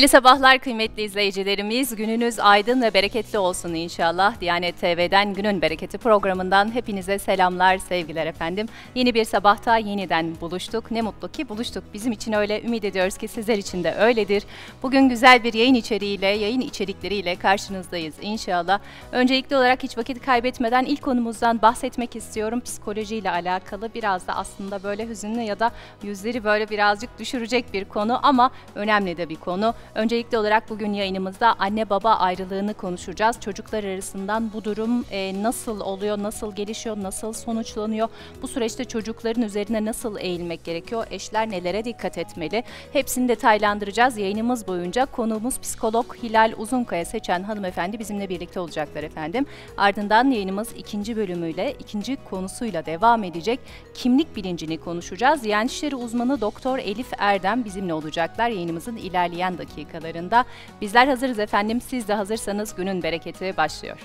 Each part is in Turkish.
Hayırlı sabahlar kıymetli izleyicilerimiz. Gününüz aydın ve bereketli olsun inşallah. Diyanet TV'den Günün Bereketi programından hepinize selamlar, sevgiler efendim. Yeni bir sabahta yeniden buluştuk. Ne mutlu ki buluştuk. Bizim için öyle ümit ediyoruz ki sizler için de öyledir. Bugün güzel bir yayın içeriğiyle, yayın içerikleriyle karşınızdayız inşallah. Öncelikli olarak hiç vakit kaybetmeden ilk konumuzdan bahsetmek istiyorum. Psikolojiyle alakalı biraz da aslında böyle hüzünlü ya da yüzleri böyle birazcık düşürecek bir konu ama önemli de bir konu. Öncelikli olarak bugün yayınımızda anne baba ayrılığını konuşacağız. Çocuklar arasından bu durum e, nasıl oluyor, nasıl gelişiyor, nasıl sonuçlanıyor? Bu süreçte çocukların üzerine nasıl eğilmek gerekiyor? Eşler nelere dikkat etmeli? Hepsini detaylandıracağız yayınımız boyunca. Konuğumuz psikolog Hilal Uzunkaya seçen hanımefendi bizimle birlikte olacaklar efendim. Ardından yayınımız ikinci bölümüyle, ikinci konusuyla devam edecek. Kimlik bilincini konuşacağız. Yenişleri uzmanı Doktor Elif Erdem bizimle olacaklar yayınımızın ilerleyen dakikalarında dakikalarında. Bizler hazırız efendim. Siz de hazırsanız günün bereketi başlıyor.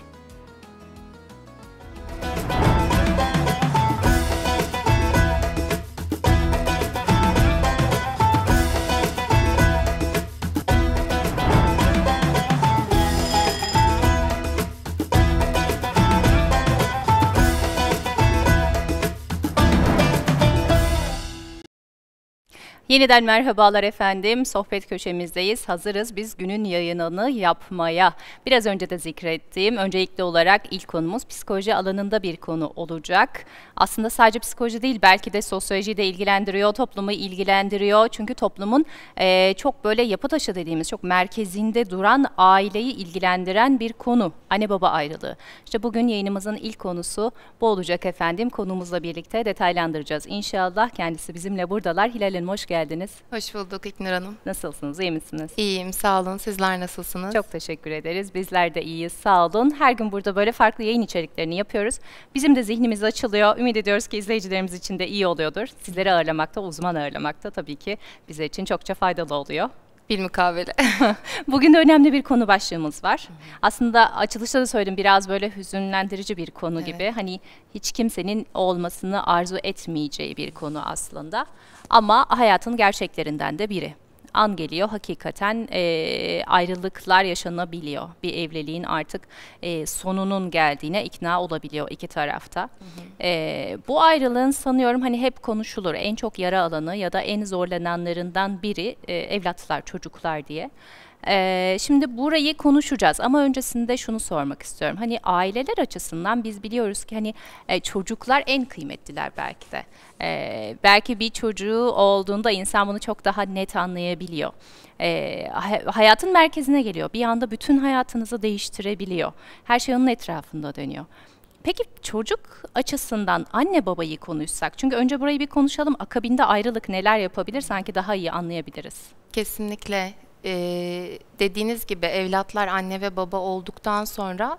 Müzik Yeniden merhabalar efendim. Sohbet köşemizdeyiz. Hazırız biz günün yayınını yapmaya. Biraz önce de zikrettiğim öncelikli olarak ilk konumuz psikoloji alanında bir konu olacak. Aslında sadece psikoloji değil belki de sosyoloji de ilgilendiriyor, toplumu ilgilendiriyor. Çünkü toplumun e, çok böyle yapı taşı dediğimiz çok merkezinde duran aileyi ilgilendiren bir konu. Anne baba ayrılığı. İşte bugün yayınımızın ilk konusu bu olacak efendim. Konumuzla birlikte detaylandıracağız. İnşallah kendisi bizimle buradalar. Hilal'in hoş geldiniz geldiniz. Hoş bulduk İknur Hanım. Nasılsınız, iyi misiniz? İyiyim, sağ olun. Sizler nasılsınız? Çok teşekkür ederiz. Bizler de iyiyiz, sağ olun. Her gün burada böyle farklı yayın içeriklerini yapıyoruz. Bizim de zihnimiz açılıyor. Ümit ediyoruz ki izleyicilerimiz için de iyi oluyordur. Sizleri ağırlamakta, uzman ağırlamakta tabii ki bize için çokça faydalı oluyor. Bilmukabele. Bugün de önemli bir konu başlığımız var. Hı. Aslında açılışta da söyledim biraz böyle hüzünlendirici bir konu evet. gibi. Hani hiç kimsenin olmasını arzu etmeyeceği bir konu aslında. Ama hayatın gerçeklerinden de biri an geliyor hakikaten e, ayrılıklar yaşanabiliyor. Bir evliliğin artık e, sonunun geldiğine ikna olabiliyor iki tarafta. Hı hı. E, bu ayrılığın sanıyorum hani hep konuşulur. En çok yara alanı ya da en zorlananlarından biri e, evlatlar, çocuklar diye. Ee, şimdi burayı konuşacağız ama öncesinde şunu sormak istiyorum. Hani aileler açısından biz biliyoruz ki hani e, çocuklar en kıymetliler belki de. Ee, belki bir çocuğu olduğunda insan bunu çok daha net anlayabiliyor. Ee, hayatın merkezine geliyor. Bir anda bütün hayatınızı değiştirebiliyor. Her şey onun etrafında dönüyor. Peki çocuk açısından anne babayı konuşsak. Çünkü önce burayı bir konuşalım. Akabinde ayrılık neler yapabilir sanki daha iyi anlayabiliriz. Kesinlikle e, dediğiniz gibi evlatlar anne ve baba olduktan sonra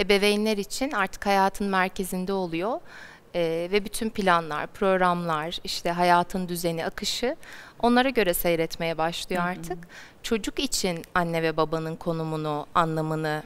ebeveynler için artık hayatın merkezinde oluyor. Ee, ve bütün planlar, programlar, işte hayatın düzeni, akışı onlara göre seyretmeye başlıyor Hı -hı. artık. Çocuk için anne ve babanın konumunu, anlamını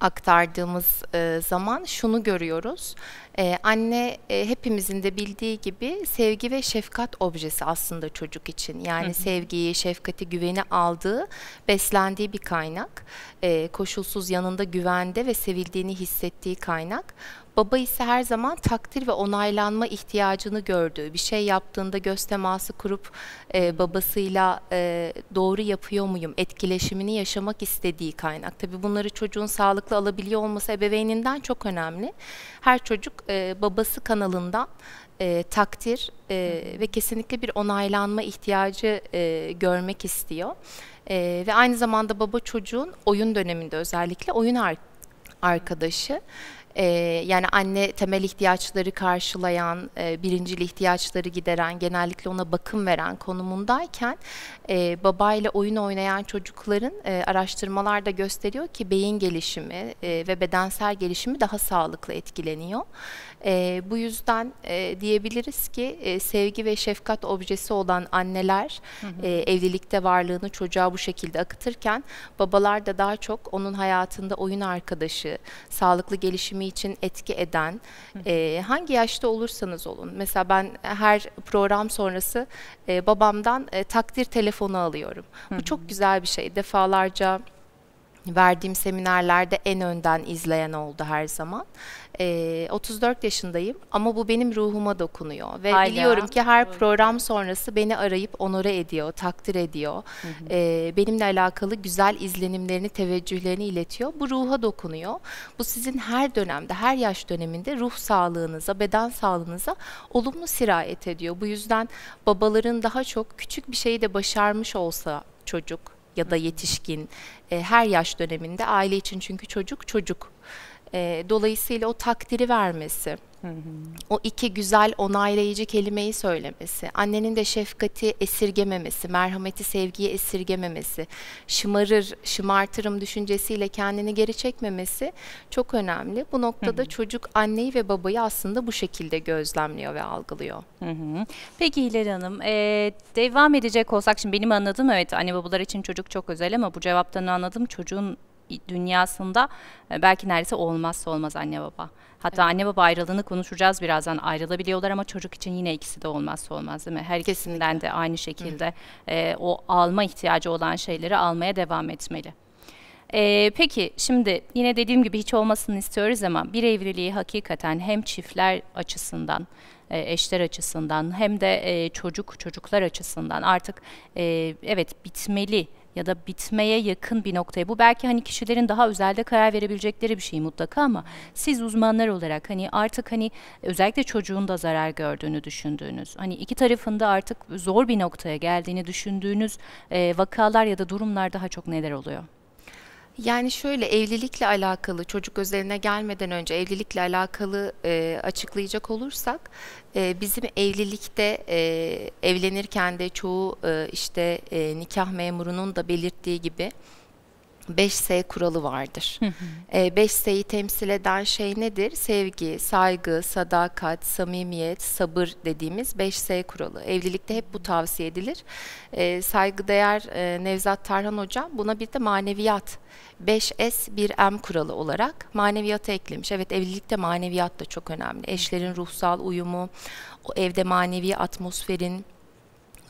aktardığımız e, zaman şunu görüyoruz. Ee, anne e, hepimizin de bildiği gibi sevgi ve şefkat objesi aslında çocuk için. Yani hı hı. sevgiyi, şefkati, güveni aldığı, beslendiği bir kaynak. Ee, koşulsuz yanında güvende ve sevildiğini hissettiği kaynak. Baba ise her zaman takdir ve onaylanma ihtiyacını gördüğü, bir şey yaptığında göz teması kurup e, babasıyla e, doğru yapıyor muyum etkileşimini yaşamak istediği kaynak. Tabii bunları çocuğun sağlıklı alabiliyor olması ebeveyninden çok önemli. Her çocuk e, babası kanalından e, takdir e, ve kesinlikle bir onaylanma ihtiyacı e, görmek istiyor. E, ve aynı zamanda baba çocuğun oyun döneminde özellikle oyun arkadaşı arkadaşı ee, yani anne temel ihtiyaçları karşılayan, e, birincil ihtiyaçları gideren, genellikle ona bakım veren konumundayken e, babayla oyun oynayan çocukların e, araştırmalar da gösteriyor ki beyin gelişimi e, ve bedensel gelişimi daha sağlıklı etkileniyor. E, bu yüzden e, diyebiliriz ki e, sevgi ve şefkat objesi olan anneler hı hı. E, evlilikte varlığını çocuğa bu şekilde akıtırken babalar da daha çok onun hayatında oyun arkadaşı, sağlıklı gelişimi için etki eden hı hı. E, hangi yaşta olursanız olun. Mesela ben her program sonrası e, babamdan e, takdir telefonu alıyorum. Hı hı. Bu çok güzel bir şey. Defalarca verdiğim seminerlerde en önden izleyen oldu her zaman. E, ee, 34 yaşındayım ama bu benim ruhuma dokunuyor ve Hala. biliyorum ki her Doğru. program sonrası beni arayıp onore ediyor, takdir ediyor. Hı hı. E, benimle alakalı güzel izlenimlerini, teveccühlerini iletiyor. Bu ruha dokunuyor. Bu sizin her dönemde, her yaş döneminde ruh sağlığınıza, beden sağlığınıza olumlu sirayet ediyor. Bu yüzden babaların daha çok küçük bir şeyi de başarmış olsa çocuk ya da yetişkin e, her yaş döneminde aile için çünkü çocuk çocuk. E, dolayısıyla o takdiri vermesi o iki güzel onaylayıcı kelimeyi söylemesi, annenin de şefkati esirgememesi, merhameti sevgiye esirgememesi, şımarır, şımartırım düşüncesiyle kendini geri çekmemesi çok önemli. Bu noktada hı hı. çocuk anneyi ve babayı aslında bu şekilde gözlemliyor ve algılıyor. Hı hı. Peki Hilal Hanım, e, devam edecek olsak şimdi benim anladığım evet anne babalar için çocuk çok özel ama bu cevaptan anladım çocuğun dünyasında e, belki neredeyse olmazsa olmaz anne baba. Hatta evet. anne baba ayrılığını konuşacağız birazdan. Ayrılabiliyorlar ama çocuk için yine ikisi de olmazsa olmaz değil mi? Herkesinden de aynı şekilde e, o alma ihtiyacı olan şeyleri almaya devam etmeli. Ee, peki şimdi yine dediğim gibi hiç olmasını istiyoruz ama bir evliliği hakikaten hem çiftler açısından e, eşler açısından hem de e, çocuk çocuklar açısından artık e, evet bitmeli ya da bitmeye yakın bir noktaya. Bu belki hani kişilerin daha özelde karar verebilecekleri bir şey mutlaka ama siz uzmanlar olarak hani artık hani özellikle çocuğun da zarar gördüğünü düşündüğünüz, hani iki tarafında artık zor bir noktaya geldiğini düşündüğünüz e, vakalar ya da durumlar daha çok neler oluyor? Yani şöyle evlilikle alakalı çocuk özeline gelmeden önce evlilikle alakalı e, açıklayacak olursak e, bizim evlilikte e, evlenirken de çoğu e, işte e, nikah memurunun da belirttiği gibi 5S kuralı vardır. 5S'yi ee, temsil eden şey nedir? Sevgi, saygı, sadakat, samimiyet, sabır dediğimiz 5S kuralı. Evlilikte hep bu tavsiye edilir. E, saygıdeğer e, Nevzat Tarhan Hocam buna bir de maneviyat 5S 1M kuralı olarak maneviyatı eklemiş. Evet evlilikte maneviyat da çok önemli. Eşlerin ruhsal uyumu, o evde manevi atmosferin,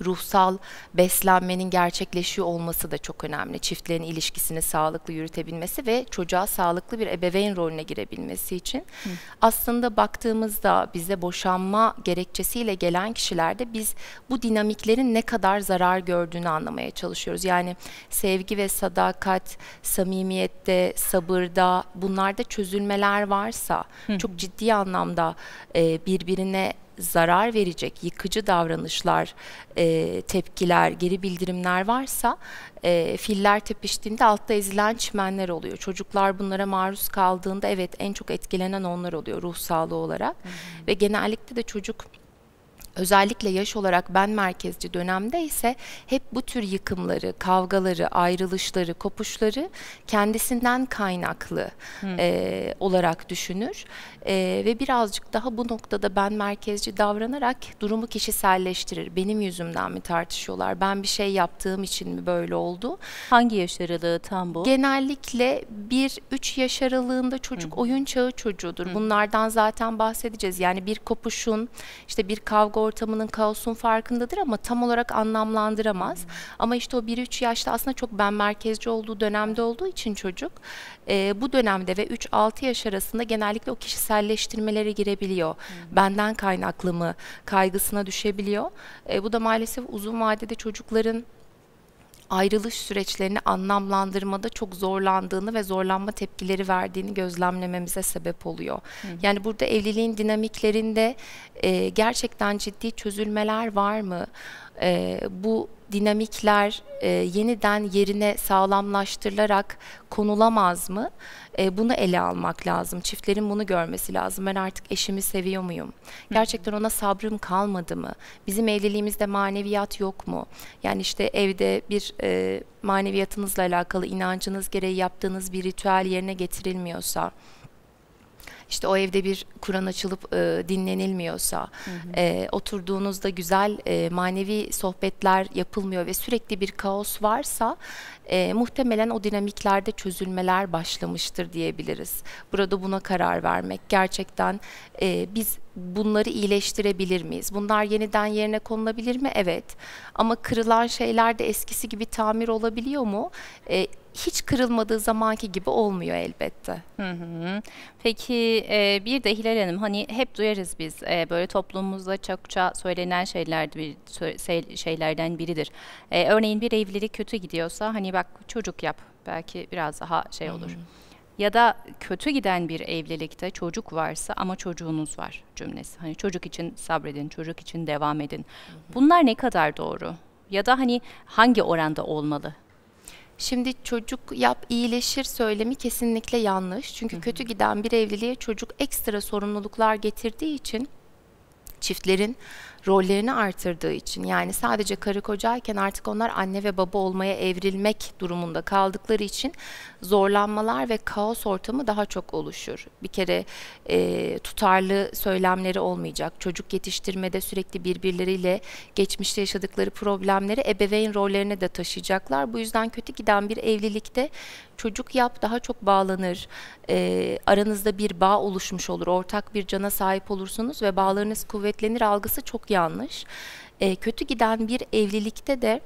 ruhsal beslenmenin gerçekleşiyor olması da çok önemli. Çiftlerin ilişkisini sağlıklı yürütebilmesi ve çocuğa sağlıklı bir ebeveyn rolüne girebilmesi için. Hı. Aslında baktığımızda bize boşanma gerekçesiyle gelen kişilerde biz bu dinamiklerin ne kadar zarar gördüğünü anlamaya çalışıyoruz. Yani sevgi ve sadakat, samimiyette, sabırda bunlarda çözülmeler varsa Hı. çok ciddi anlamda birbirine zarar verecek yıkıcı davranışlar, e, tepkiler, geri bildirimler varsa e, filler tepiştiğinde altta ezilen çimenler oluyor. Çocuklar bunlara maruz kaldığında evet en çok etkilenen onlar oluyor ruh sağlığı olarak. Hı hı. Ve genellikle de çocuk özellikle yaş olarak ben merkezci dönemde ise hep bu tür yıkımları, kavgaları, ayrılışları, kopuşları kendisinden kaynaklı e, olarak düşünür e, ve birazcık daha bu noktada ben merkezci davranarak durumu kişiselleştirir. Benim yüzümden mi tartışıyorlar? Ben bir şey yaptığım için mi böyle oldu? Hangi yaş aralığı tam bu? Genellikle 1-3 yaş aralığında çocuk Hı. oyun çağı çocuğudur. Hı. Bunlardan zaten bahsedeceğiz. Yani bir kopuşun, işte bir kavga ortamının kaosun farkındadır ama tam olarak anlamlandıramaz. Hı. Ama işte o 1-3 yaşta aslında çok ben merkezci olduğu dönemde olduğu için çocuk e, bu dönemde ve 3-6 yaş arasında genellikle o kişisel içselleştirmelere girebiliyor. Hmm. Benden kaynaklı mı kaygısına düşebiliyor. E, bu da maalesef uzun vadede çocukların ayrılış süreçlerini anlamlandırmada çok zorlandığını ve zorlanma tepkileri verdiğini gözlemlememize sebep oluyor. Hı. Yani burada evliliğin dinamiklerinde e, gerçekten ciddi çözülmeler var mı? E, bu dinamikler e, yeniden yerine sağlamlaştırılarak konulamaz mı? E, bunu ele almak lazım. Çiftlerin bunu görmesi lazım. Ben artık eşimi seviyor muyum? Gerçekten ona sabrım kalmadı mı? Bizim evliliğimizde maneviyat yok mu? Yani işte evde bir e, maneviyatınızla alakalı inancınız gereği yaptığınız bir ritüel yerine getirilmiyorsa işte o evde bir Kur'an açılıp e, dinlenilmiyorsa, hı hı. E, oturduğunuzda güzel e, manevi sohbetler yapılmıyor ve sürekli bir kaos varsa e, muhtemelen o dinamiklerde çözülmeler başlamıştır diyebiliriz. Burada buna karar vermek gerçekten e, biz bunları iyileştirebilir miyiz? Bunlar yeniden yerine konulabilir mi? Evet. Ama kırılan şeyler de eskisi gibi tamir olabiliyor mu? E, hiç kırılmadığı zamanki gibi olmuyor elbette. Hı hı. Peki e, bir de Hilal Hanım hani hep duyarız biz e, böyle toplumumuzda çokça söylenen şeyler bir, şeylerden biridir. E, örneğin bir evlilik kötü gidiyorsa hani bak çocuk yap belki biraz daha şey olur. Hı hı. Ya da kötü giden bir evlilikte çocuk varsa ama çocuğunuz var cümlesi. Hani çocuk için sabredin, çocuk için devam edin. Bunlar ne kadar doğru? Ya da hani hangi oranda olmalı? Şimdi çocuk yap iyileşir söylemi kesinlikle yanlış. Çünkü Hı-hı. kötü giden bir evliliğe çocuk ekstra sorumluluklar getirdiği için çiftlerin rollerini artırdığı için yani sadece karı kocayken artık onlar anne ve baba olmaya evrilmek durumunda kaldıkları için zorlanmalar ve kaos ortamı daha çok oluşur. Bir kere e, tutarlı söylemleri olmayacak. Çocuk yetiştirmede sürekli birbirleriyle geçmişte yaşadıkları problemleri ebeveyn rollerine de taşıyacaklar. Bu yüzden kötü giden bir evlilikte çocuk yap daha çok bağlanır. E, aranızda bir bağ oluşmuş olur. Ortak bir cana sahip olursunuz ve bağlarınız kuvvetlenir algısı çok yanlış. E, kötü giden bir evlilikte de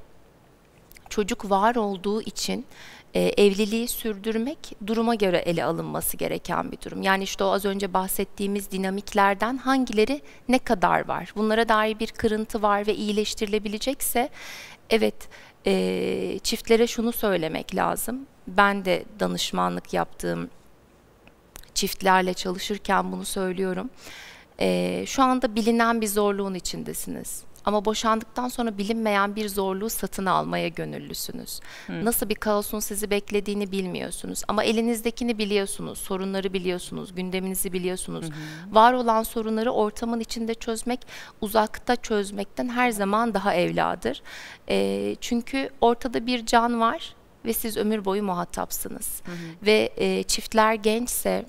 çocuk var olduğu için e, evliliği sürdürmek duruma göre ele alınması gereken bir durum. Yani işte o az önce bahsettiğimiz dinamiklerden hangileri ne kadar var? Bunlara dair bir kırıntı var ve iyileştirilebilecekse evet e, çiftlere şunu söylemek lazım. Ben de danışmanlık yaptığım çiftlerle çalışırken bunu söylüyorum e, şu anda bilinen bir zorluğun içindesiniz. Ama boşandıktan sonra bilinmeyen bir zorluğu satın almaya gönüllüsünüz. Hı. Nasıl bir kaosun sizi beklediğini bilmiyorsunuz. Ama elinizdekini biliyorsunuz, sorunları biliyorsunuz, gündeminizi biliyorsunuz. Hı hı. Var olan sorunları ortamın içinde çözmek, uzakta çözmekten her zaman daha evladır. E, çünkü ortada bir can var ve siz ömür boyu muhatapsınız. Hı hı. Ve e, çiftler gençse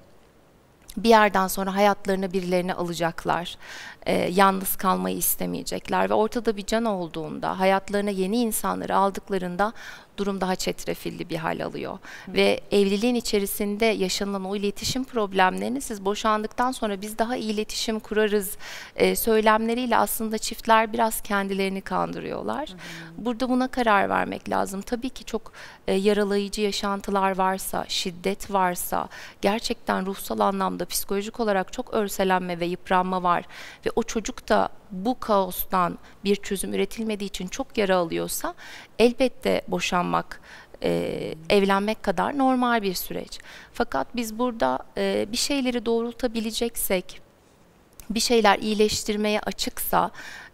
bir yerden sonra hayatlarını birilerine alacaklar. E, yalnız kalmayı istemeyecekler ve ortada bir can olduğunda, hayatlarına yeni insanları aldıklarında durum daha çetrefilli bir hal alıyor. Hı. Ve evliliğin içerisinde yaşanılan o iletişim problemlerini siz boşandıktan sonra biz daha iyi iletişim kurarız e, söylemleriyle aslında çiftler biraz kendilerini kandırıyorlar. Hı Burada buna karar vermek lazım. Tabii ki çok e, yaralayıcı yaşantılar varsa, şiddet varsa, gerçekten ruhsal anlamda psikolojik olarak çok örselenme ve yıpranma var ve o çocuk da bu kaostan bir çözüm üretilmediği için çok yara alıyorsa elbette boşanmak e, evlenmek kadar normal bir süreç. Fakat biz burada e, bir şeyleri doğrultabileceksek, bir şeyler iyileştirmeye açıksa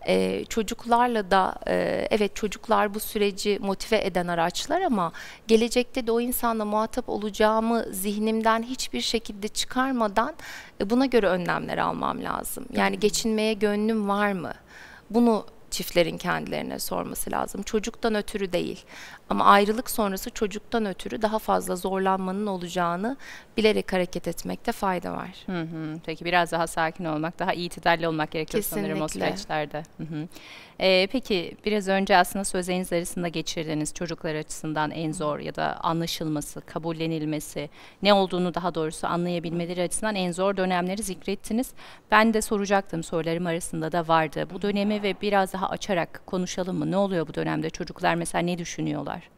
e, çocuklarla da e, evet çocuklar bu süreci motive eden araçlar ama gelecekte de o insanla muhatap olacağımı zihnimden hiçbir şekilde çıkarmadan e, buna göre önlemler almam lazım. Yani geçinmeye gönlüm var mı? Bunu çiftlerin kendilerine sorması lazım. Çocuktan ötürü değil ama ayrılık sonrası çocuktan ötürü daha fazla zorlanmanın olacağını bilerek hareket etmekte fayda var. Hı hı. Peki biraz daha sakin olmak, daha itidalli olmak gerekiyor Kesinlikle. sanırım o süreçlerde. Hı hı. Ee, peki biraz önce aslında sözleriniz arasında geçirdiğiniz çocuklar açısından en zor ya da anlaşılması, kabullenilmesi, ne olduğunu daha doğrusu anlayabilmeleri açısından en zor dönemleri zikrettiniz. Ben de soracaktım sorularım arasında da vardı. Bu dönemi ve biraz daha daha açarak konuşalım mı? Ne oluyor bu dönemde? Çocuklar mesela ne düşünüyorlar?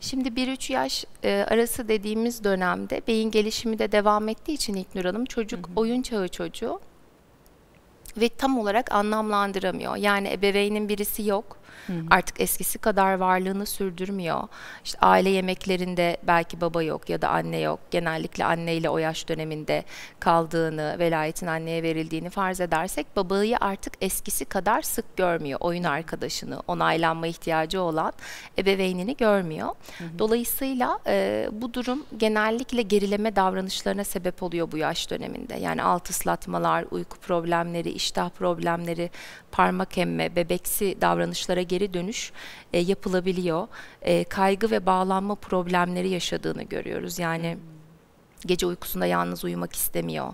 Şimdi 1-3 yaş e, arası dediğimiz dönemde beyin gelişimi de devam ettiği için İlknur Hanım çocuk hı hı. oyun çağı çocuğu ve tam olarak anlamlandıramıyor. Yani ebeveynin birisi yok. Hı hı. Artık eskisi kadar varlığını sürdürmüyor. İşte aile yemeklerinde belki baba yok ya da anne yok. Genellikle anneyle o yaş döneminde kaldığını, velayetin anneye verildiğini farz edersek babayı artık eskisi kadar sık görmüyor. Oyun arkadaşını, onaylanma ihtiyacı olan ebeveynini görmüyor. Hı hı. Dolayısıyla e, bu durum genellikle gerileme davranışlarına sebep oluyor bu yaş döneminde. Yani alt ıslatmalar, uyku problemleri, iştah problemleri, parmak emme, bebeksi davranışlara geri dönüş e, yapılabiliyor. E, kaygı ve bağlanma problemleri yaşadığını görüyoruz. Yani gece uykusunda yalnız uyumak istemiyor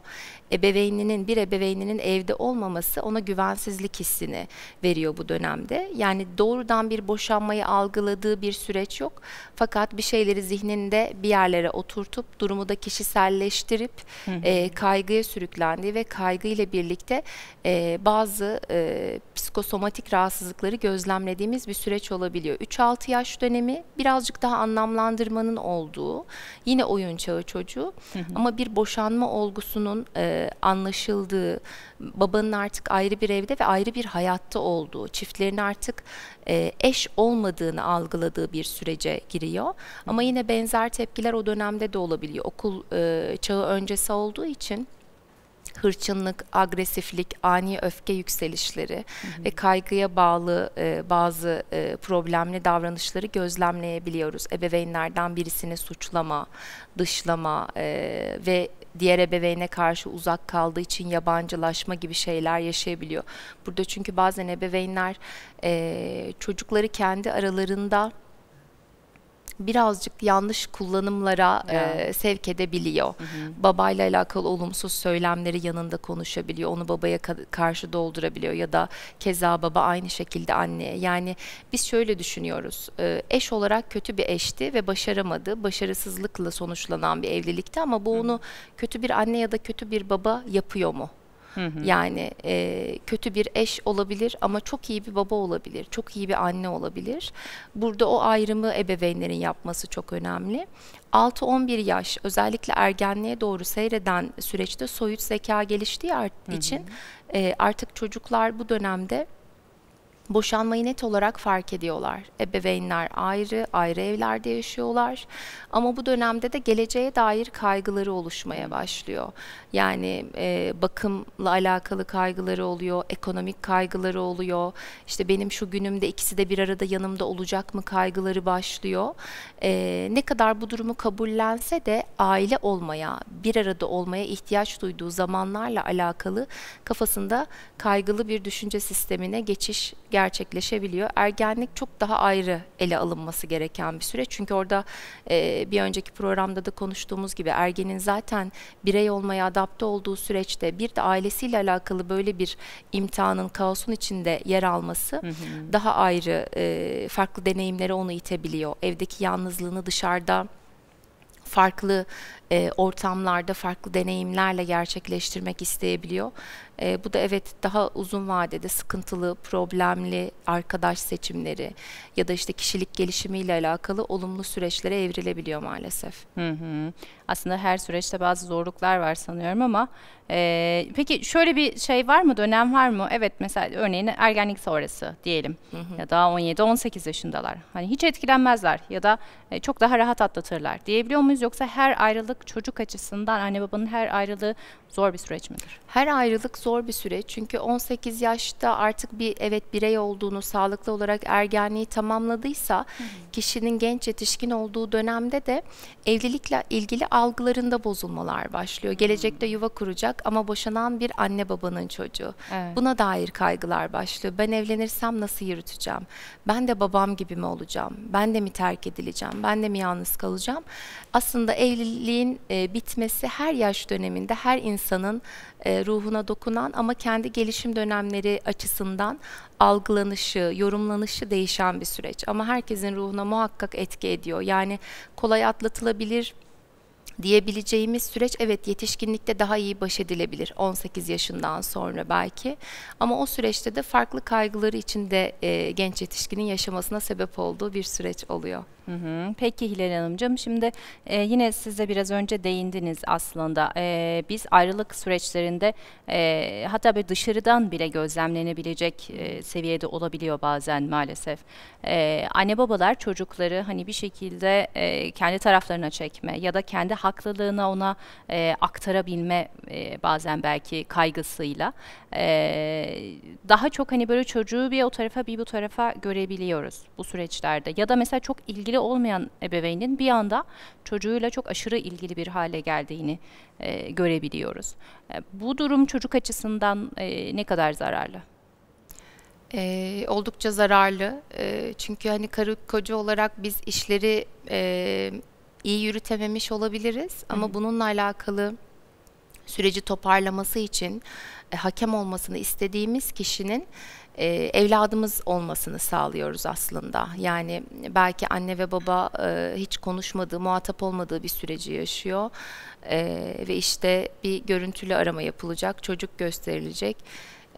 ebeveyninin bir ebeveyninin evde olmaması ona güvensizlik hissini veriyor bu dönemde. Yani doğrudan bir boşanmayı algıladığı bir süreç yok. Fakat bir şeyleri zihninde bir yerlere oturtup durumu da kişiselleştirip hı hı. E, kaygıya sürüklendiği ve kaygıyla birlikte e, bazı e, psikosomatik rahatsızlıkları gözlemlediğimiz bir süreç olabiliyor. 3-6 yaş dönemi birazcık daha anlamlandırmanın olduğu yine oyun çağı çocuğu ama bir boşanma olgusunun e, e, anlaşıldığı, babanın artık ayrı bir evde ve ayrı bir hayatta olduğu, çiftlerin artık e, eş olmadığını algıladığı bir sürece giriyor. Ama yine benzer tepkiler o dönemde de olabiliyor. Okul e, çağı öncesi olduğu için hırçınlık, agresiflik, ani öfke yükselişleri hı hı. ve kaygıya bağlı e, bazı e, problemli davranışları gözlemleyebiliyoruz. Ebeveynlerden birisini suçlama, dışlama e, ve diğer ebeveyne karşı uzak kaldığı için yabancılaşma gibi şeyler yaşayabiliyor. Burada çünkü bazen ebeveynler e, çocukları kendi aralarında birazcık yanlış kullanımlara yeah. e, sevk edebiliyor. Hı hı. Babayla alakalı olumsuz söylemleri yanında konuşabiliyor. Onu babaya ka karşı doldurabiliyor ya da keza baba aynı şekilde anne Yani biz şöyle düşünüyoruz. E, eş olarak kötü bir eşti ve başaramadı. Başarısızlıkla sonuçlanan bir evlilikti ama bu onu kötü bir anne ya da kötü bir baba yapıyor mu? Hı hı. Yani e, kötü bir eş olabilir ama çok iyi bir baba olabilir, çok iyi bir anne olabilir. Burada o ayrımı ebeveynlerin yapması çok önemli. 6-11 yaş özellikle ergenliğe doğru seyreden süreçte soyut zeka geliştiği art- için e, artık çocuklar bu dönemde Boşanmayı net olarak fark ediyorlar. Ebeveynler ayrı, ayrı evlerde yaşıyorlar. Ama bu dönemde de geleceğe dair kaygıları oluşmaya başlıyor. Yani e, bakımla alakalı kaygıları oluyor, ekonomik kaygıları oluyor. İşte benim şu günümde ikisi de bir arada yanımda olacak mı kaygıları başlıyor. E, ne kadar bu durumu kabullense de aile olmaya, bir arada olmaya ihtiyaç duyduğu zamanlarla alakalı kafasında kaygılı bir düşünce sistemine geçiş gerçekleşebiliyor. Ergenlik çok daha ayrı ele alınması gereken bir süreç. Çünkü orada e, bir önceki programda da konuştuğumuz gibi ergenin zaten birey olmaya adapte olduğu süreçte bir de ailesiyle alakalı böyle bir imtihanın kaosun içinde yer alması hı hı. daha ayrı e, farklı deneyimlere onu itebiliyor. Evdeki yalnızlığını dışarıda farklı e, ortamlarda farklı deneyimlerle gerçekleştirmek isteyebiliyor. E, bu da evet daha uzun vadede sıkıntılı, problemli arkadaş seçimleri ya da işte kişilik gelişimiyle alakalı olumlu süreçlere evrilebiliyor maalesef. Hı hı. Aslında her süreçte bazı zorluklar var sanıyorum ama e, peki şöyle bir şey var mı, dönem var mı? Evet mesela örneğin ergenlik sonrası diyelim hı hı. ya daha 17-18 yaşındalar. Hani hiç etkilenmezler ya da e, çok daha rahat atlatırlar diyebiliyor muyuz yoksa her ayrılık ayrılık çocuk açısından anne babanın her ayrılığı zor bir süreç midir? Her ayrılık zor bir süreç çünkü 18 yaşta artık bir evet birey olduğunu sağlıklı olarak ergenliği tamamladıysa hı hı. kişinin genç yetişkin olduğu dönemde de evlilikle ilgili algılarında bozulmalar başlıyor. Gelecekte yuva kuracak ama boşanan bir anne babanın çocuğu. Evet. Buna dair kaygılar başlıyor. Ben evlenirsem nasıl yürüteceğim? Ben de babam gibi mi olacağım? Ben de mi terk edileceğim? Ben de mi yalnız kalacağım? Aslında evliliğin Pandeminin e, bitmesi her yaş döneminde her insanın e, ruhuna dokunan ama kendi gelişim dönemleri açısından algılanışı, yorumlanışı değişen bir süreç. Ama herkesin ruhuna muhakkak etki ediyor. Yani kolay atlatılabilir diyebileceğimiz süreç evet yetişkinlikte daha iyi baş edilebilir 18 yaşından sonra belki ama o süreçte de farklı kaygıları içinde e, genç yetişkinin yaşamasına sebep olduğu bir süreç oluyor. Hı hı. Peki Hilal Hanımcığım şimdi e, yine siz biraz önce değindiniz aslında e, biz ayrılık süreçlerinde e, hatta bir dışarıdan bile gözlemlenebilecek e, seviyede olabiliyor bazen maalesef. E, anne babalar çocukları hani bir şekilde e, kendi taraflarına çekme ya da kendi haklılığına ona e, aktarabilme e, bazen belki kaygısıyla e, daha çok hani böyle çocuğu bir o tarafa bir bu tarafa görebiliyoruz bu süreçlerde ya da mesela çok ilgili ilgili olmayan ebeveynin bir anda çocuğuyla çok aşırı ilgili bir hale geldiğini e, görebiliyoruz. E, bu durum çocuk açısından e, ne kadar zararlı? E, oldukça zararlı e, çünkü hani karı koca olarak biz işleri e, iyi yürütememiş olabiliriz ama Hı. bununla alakalı süreci toparlaması için e, hakem olmasını istediğimiz kişinin e, evladımız olmasını sağlıyoruz aslında. Yani belki anne ve baba e, hiç konuşmadığı, muhatap olmadığı bir süreci yaşıyor e, ve işte bir görüntülü arama yapılacak, çocuk gösterilecek.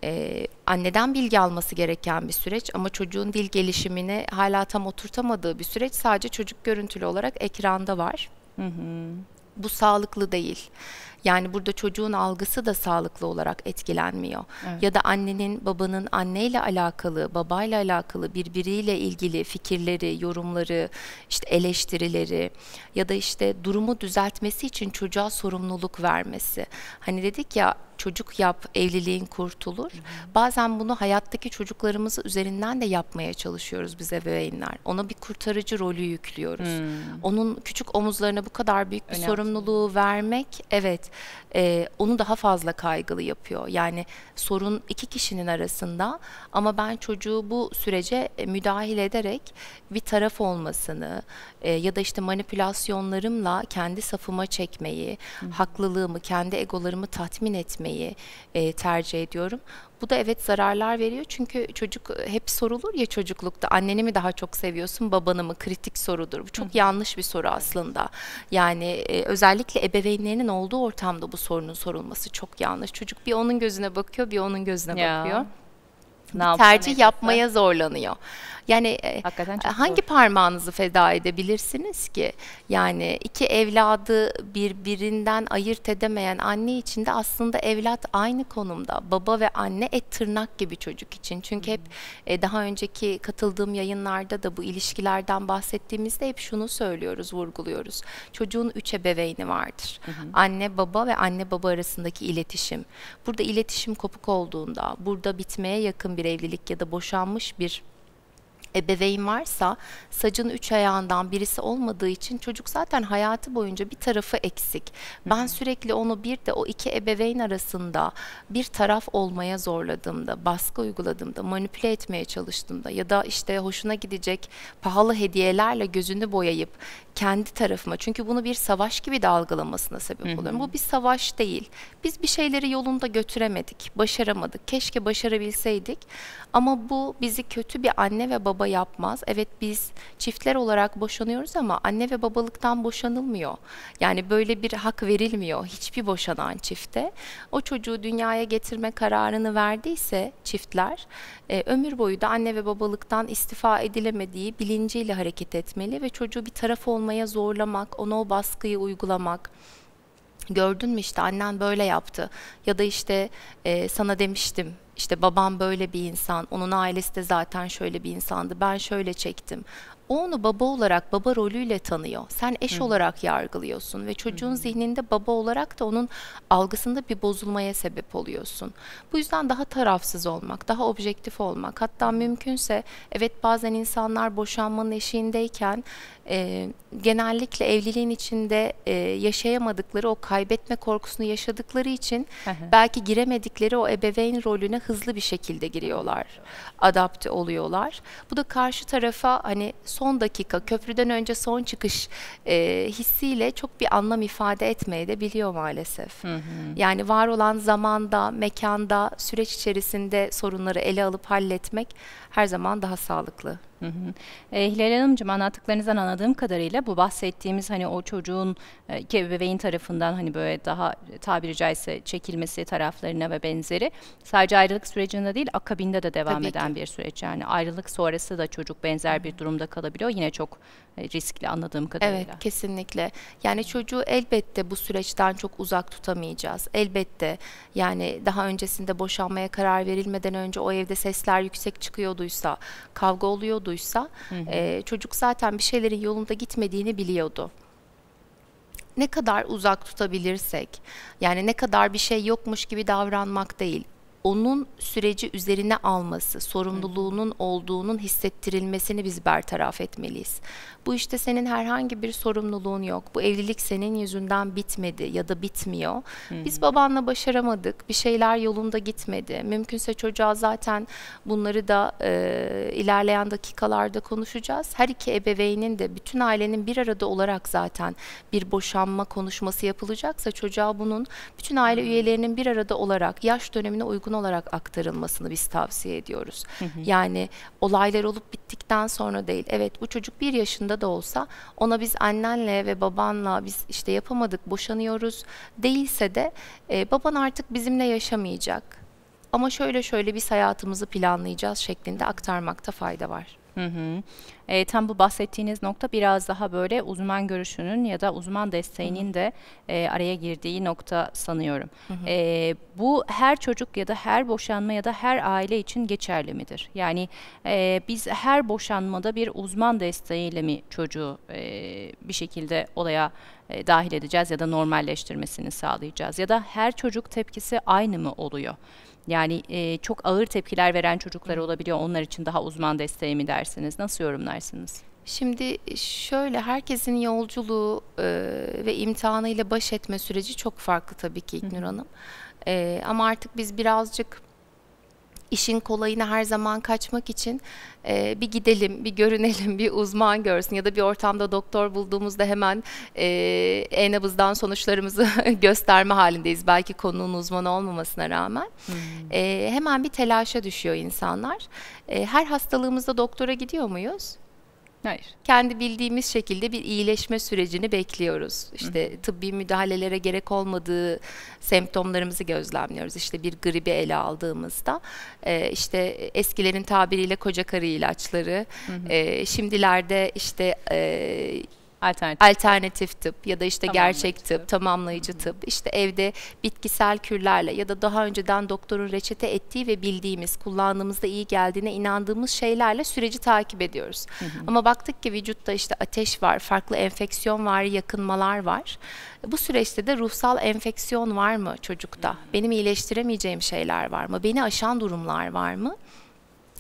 Ee, anneden bilgi alması gereken bir süreç ama çocuğun dil gelişimini hala tam oturtamadığı bir süreç sadece çocuk görüntülü olarak ekranda var. Hı hı. Bu sağlıklı değil. Yani burada çocuğun algısı da sağlıklı olarak etkilenmiyor. Evet. Ya da annenin, babanın anneyle alakalı, babayla alakalı birbiriyle ilgili fikirleri, yorumları, işte eleştirileri ya da işte durumu düzeltmesi için çocuğa sorumluluk vermesi. Hani dedik ya çocuk yap, evliliğin kurtulur. Bazen bunu hayattaki çocuklarımızı üzerinden de yapmaya çalışıyoruz biz ebeveynler. Ona bir kurtarıcı rolü yüklüyoruz. Hı. Hmm. Onun küçük omuzlarına bu kadar büyük bir Önemli. sorumluluğu vermek evet e, onu daha fazla kaygılı yapıyor. Yani sorun iki kişinin arasında ama ben çocuğu bu sürece e, müdahil ederek bir taraf olmasını e, ya da işte manipülasyonlarımla kendi safıma çekmeyi, Hı. haklılığımı, kendi egolarımı tatmin etmeyi e, tercih ediyorum. Bu da evet zararlar veriyor çünkü çocuk hep sorulur ya çocuklukta anneni mi daha çok seviyorsun babanı mı kritik sorudur. Bu çok Hı. yanlış bir soru aslında. Yani e, özellikle ebeveynlerinin olduğu ortamda bu sorunun sorulması çok yanlış. Çocuk bir onun gözüne bakıyor bir onun gözüne ya. bakıyor. Ne bir tercih yapmaya zorlanıyor. Yani e, Hakikaten çok hangi zor. parmağınızı feda edebilirsiniz ki? Yani iki evladı birbirinden ayırt edemeyen anne için de aslında evlat aynı konumda. Baba ve anne et tırnak gibi çocuk için. Çünkü hep e, daha önceki katıldığım yayınlarda da bu ilişkilerden bahsettiğimizde hep şunu söylüyoruz, vurguluyoruz. Çocuğun üç ebeveyni vardır. Hı hı. Anne baba ve anne baba arasındaki iletişim. Burada iletişim kopuk olduğunda, burada bitmeye yakın bir evlilik ya da boşanmış bir ebeveyn varsa saçın üç ayağından birisi olmadığı için çocuk zaten hayatı boyunca bir tarafı eksik. Ben sürekli onu bir de o iki ebeveyn arasında bir taraf olmaya zorladığımda, baskı uyguladığımda, manipüle etmeye çalıştığımda ya da işte hoşuna gidecek pahalı hediyelerle gözünü boyayıp kendi tarafıma çünkü bunu bir savaş gibi de sebep hı oluyorum. Bu bir savaş değil. Biz bir şeyleri yolunda götüremedik, başaramadık. Keşke başarabilseydik. Ama bu bizi kötü bir anne ve baba baba yapmaz. Evet biz çiftler olarak boşanıyoruz ama anne ve babalıktan boşanılmıyor. Yani böyle bir hak verilmiyor hiçbir boşanan çifte. O çocuğu dünyaya getirme kararını verdiyse çiftler e, ömür boyu da anne ve babalıktan istifa edilemediği bilinciyle hareket etmeli ve çocuğu bir taraf olmaya zorlamak, ona o baskıyı uygulamak gördün mü işte annen böyle yaptı ya da işte e, sana demiştim işte babam böyle bir insan, onun ailesi de zaten şöyle bir insandı, ben şöyle çektim. O onu baba olarak, baba rolüyle tanıyor. Sen eş Hı. olarak yargılıyorsun ve çocuğun Hı. zihninde baba olarak da onun algısında bir bozulmaya sebep oluyorsun. Bu yüzden daha tarafsız olmak, daha objektif olmak, hatta mümkünse evet bazen insanlar boşanmanın eşiğindeyken e, genellikle evliliğin içinde e, yaşayamadıkları o kaybetme korkusunu yaşadıkları için belki giremedikleri o ebeveyn rolüne hızlı bir şekilde giriyorlar, adapte oluyorlar. Bu da karşı tarafa hani son dakika, köprüden önce son çıkış e, hissiyle çok bir anlam ifade etmeye de biliyor maalesef. Hı hı. Yani var olan zamanda, mekanda, süreç içerisinde sorunları ele alıp halletmek her zaman daha sağlıklı. Hı hı. E, Hilal Hanımcığım anlattıklarınızdan anladığım kadarıyla bu bahsettiğimiz hani o çocuğun e, ki ebeveyn tarafından hani böyle daha e, tabiri caizse çekilmesi taraflarına ve benzeri sadece ayrılık sürecinde değil akabinde de devam Tabii eden ki. bir süreç. Yani ayrılık sonrası da çocuk benzer bir durumda kalabiliyor. Yine çok e, riskli anladığım kadarıyla. Evet kesinlikle. Yani çocuğu elbette bu süreçten çok uzak tutamayacağız. Elbette yani daha öncesinde boşanmaya karar verilmeden önce o evde sesler yüksek çıkıyorduysa, kavga oluyorduysa E, çocuk zaten bir şeylerin yolunda gitmediğini biliyordu ne kadar uzak tutabilirsek yani ne kadar bir şey yokmuş gibi davranmak değil onun süreci üzerine alması, sorumluluğunun olduğunun hissettirilmesini biz bertaraf etmeliyiz. Bu işte senin herhangi bir sorumluluğun yok. Bu evlilik senin yüzünden bitmedi ya da bitmiyor. Biz babanla başaramadık. Bir şeyler yolunda gitmedi. Mümkünse çocuğa zaten bunları da e, ilerleyen dakikalarda konuşacağız. Her iki ebeveynin de bütün ailenin bir arada olarak zaten bir boşanma konuşması yapılacaksa çocuğa bunun bütün aile üyelerinin bir arada olarak yaş dönemine uygun olarak aktarılmasını biz tavsiye ediyoruz. Hı hı. Yani olaylar olup bittikten sonra değil. Evet bu çocuk bir yaşında da olsa ona biz annenle ve babanla biz işte yapamadık boşanıyoruz değilse de e, baban artık bizimle yaşamayacak. Ama şöyle şöyle biz hayatımızı planlayacağız şeklinde aktarmakta fayda var. Hı hı. E, tam bu bahsettiğiniz nokta biraz daha böyle uzman görüşünün ya da uzman desteğinin hı de e, araya girdiği nokta sanıyorum. Hı hı. E, bu her çocuk ya da her boşanma ya da her aile için geçerli midir? Yani e, biz her boşanmada bir uzman desteğiyle mi çocuğu e, bir şekilde olaya e, dahil edeceğiz ya da normalleştirmesini sağlayacağız? Ya da her çocuk tepkisi aynı mı oluyor? Yani e, çok ağır tepkiler veren çocuklar olabiliyor. Onlar için daha uzman desteği mi dersiniz? Nasıl yorumlarsınız? Şimdi şöyle herkesin yolculuğu e, ve imtihanıyla baş etme süreci çok farklı tabii ki İknur Hanım. E, ama artık biz birazcık işin kolayına her zaman kaçmak için e, bir gidelim, bir görünelim, bir uzman görsün ya da bir ortamda doktor bulduğumuzda hemen e, e-nabızdan sonuçlarımızı gösterme halindeyiz. Belki konunun uzmanı olmamasına rağmen. Hmm. E, hemen bir telaşa düşüyor insanlar. E, her hastalığımızda doktora gidiyor muyuz? Hayır. Kendi bildiğimiz şekilde bir iyileşme sürecini bekliyoruz. İşte Hı. tıbbi müdahalelere gerek olmadığı semptomlarımızı gözlemliyoruz. İşte bir gribi ele aldığımızda e, işte eskilerin tabiriyle koca karı ilaçları, hı e, şimdilerde işte e, Alternatif. alternatif tıp ya da işte tamamlayıcı gerçek tıp, tıp tamamlayıcı Hı-hı. tıp, işte evde bitkisel kürlerle ya da daha önceden doktorun reçete ettiği ve bildiğimiz, kullandığımızda iyi geldiğine inandığımız şeylerle süreci takip ediyoruz. Hı-hı. Ama baktık ki vücutta işte ateş var, farklı enfeksiyon var, yakınmalar var. Bu süreçte de ruhsal enfeksiyon var mı çocukta? Hı-hı. Benim iyileştiremeyeceğim şeyler var mı? Beni aşan durumlar var mı?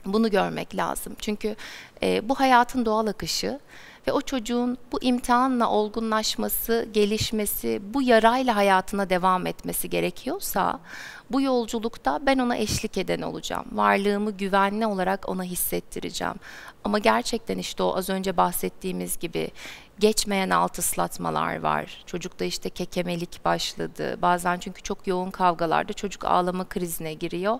Bunu görmek lazım. Çünkü e, bu hayatın doğal akışı ve o çocuğun bu imtihanla olgunlaşması, gelişmesi, bu yarayla hayatına devam etmesi gerekiyorsa bu yolculukta ben ona eşlik eden olacağım. Varlığımı güvenli olarak ona hissettireceğim. Ama gerçekten işte o az önce bahsettiğimiz gibi geçmeyen alt ıslatmalar var. Çocukta işte kekemelik başladı. Bazen çünkü çok yoğun kavgalarda çocuk ağlama krizine giriyor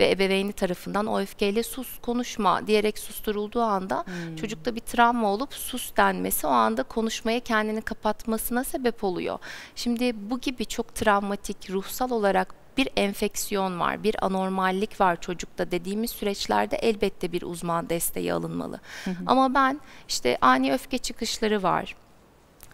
ve ebeveyni tarafından o öfkeyle sus konuşma diyerek susturulduğu anda hmm. çocukta bir travma olup sus denmesi o anda konuşmaya kendini kapatmasına sebep oluyor. Şimdi bu gibi çok travmatik ruhsal olarak bir enfeksiyon var, bir anormallik var çocukta dediğimiz süreçlerde elbette bir uzman desteği alınmalı. Hı hı. Ama ben işte ani öfke çıkışları var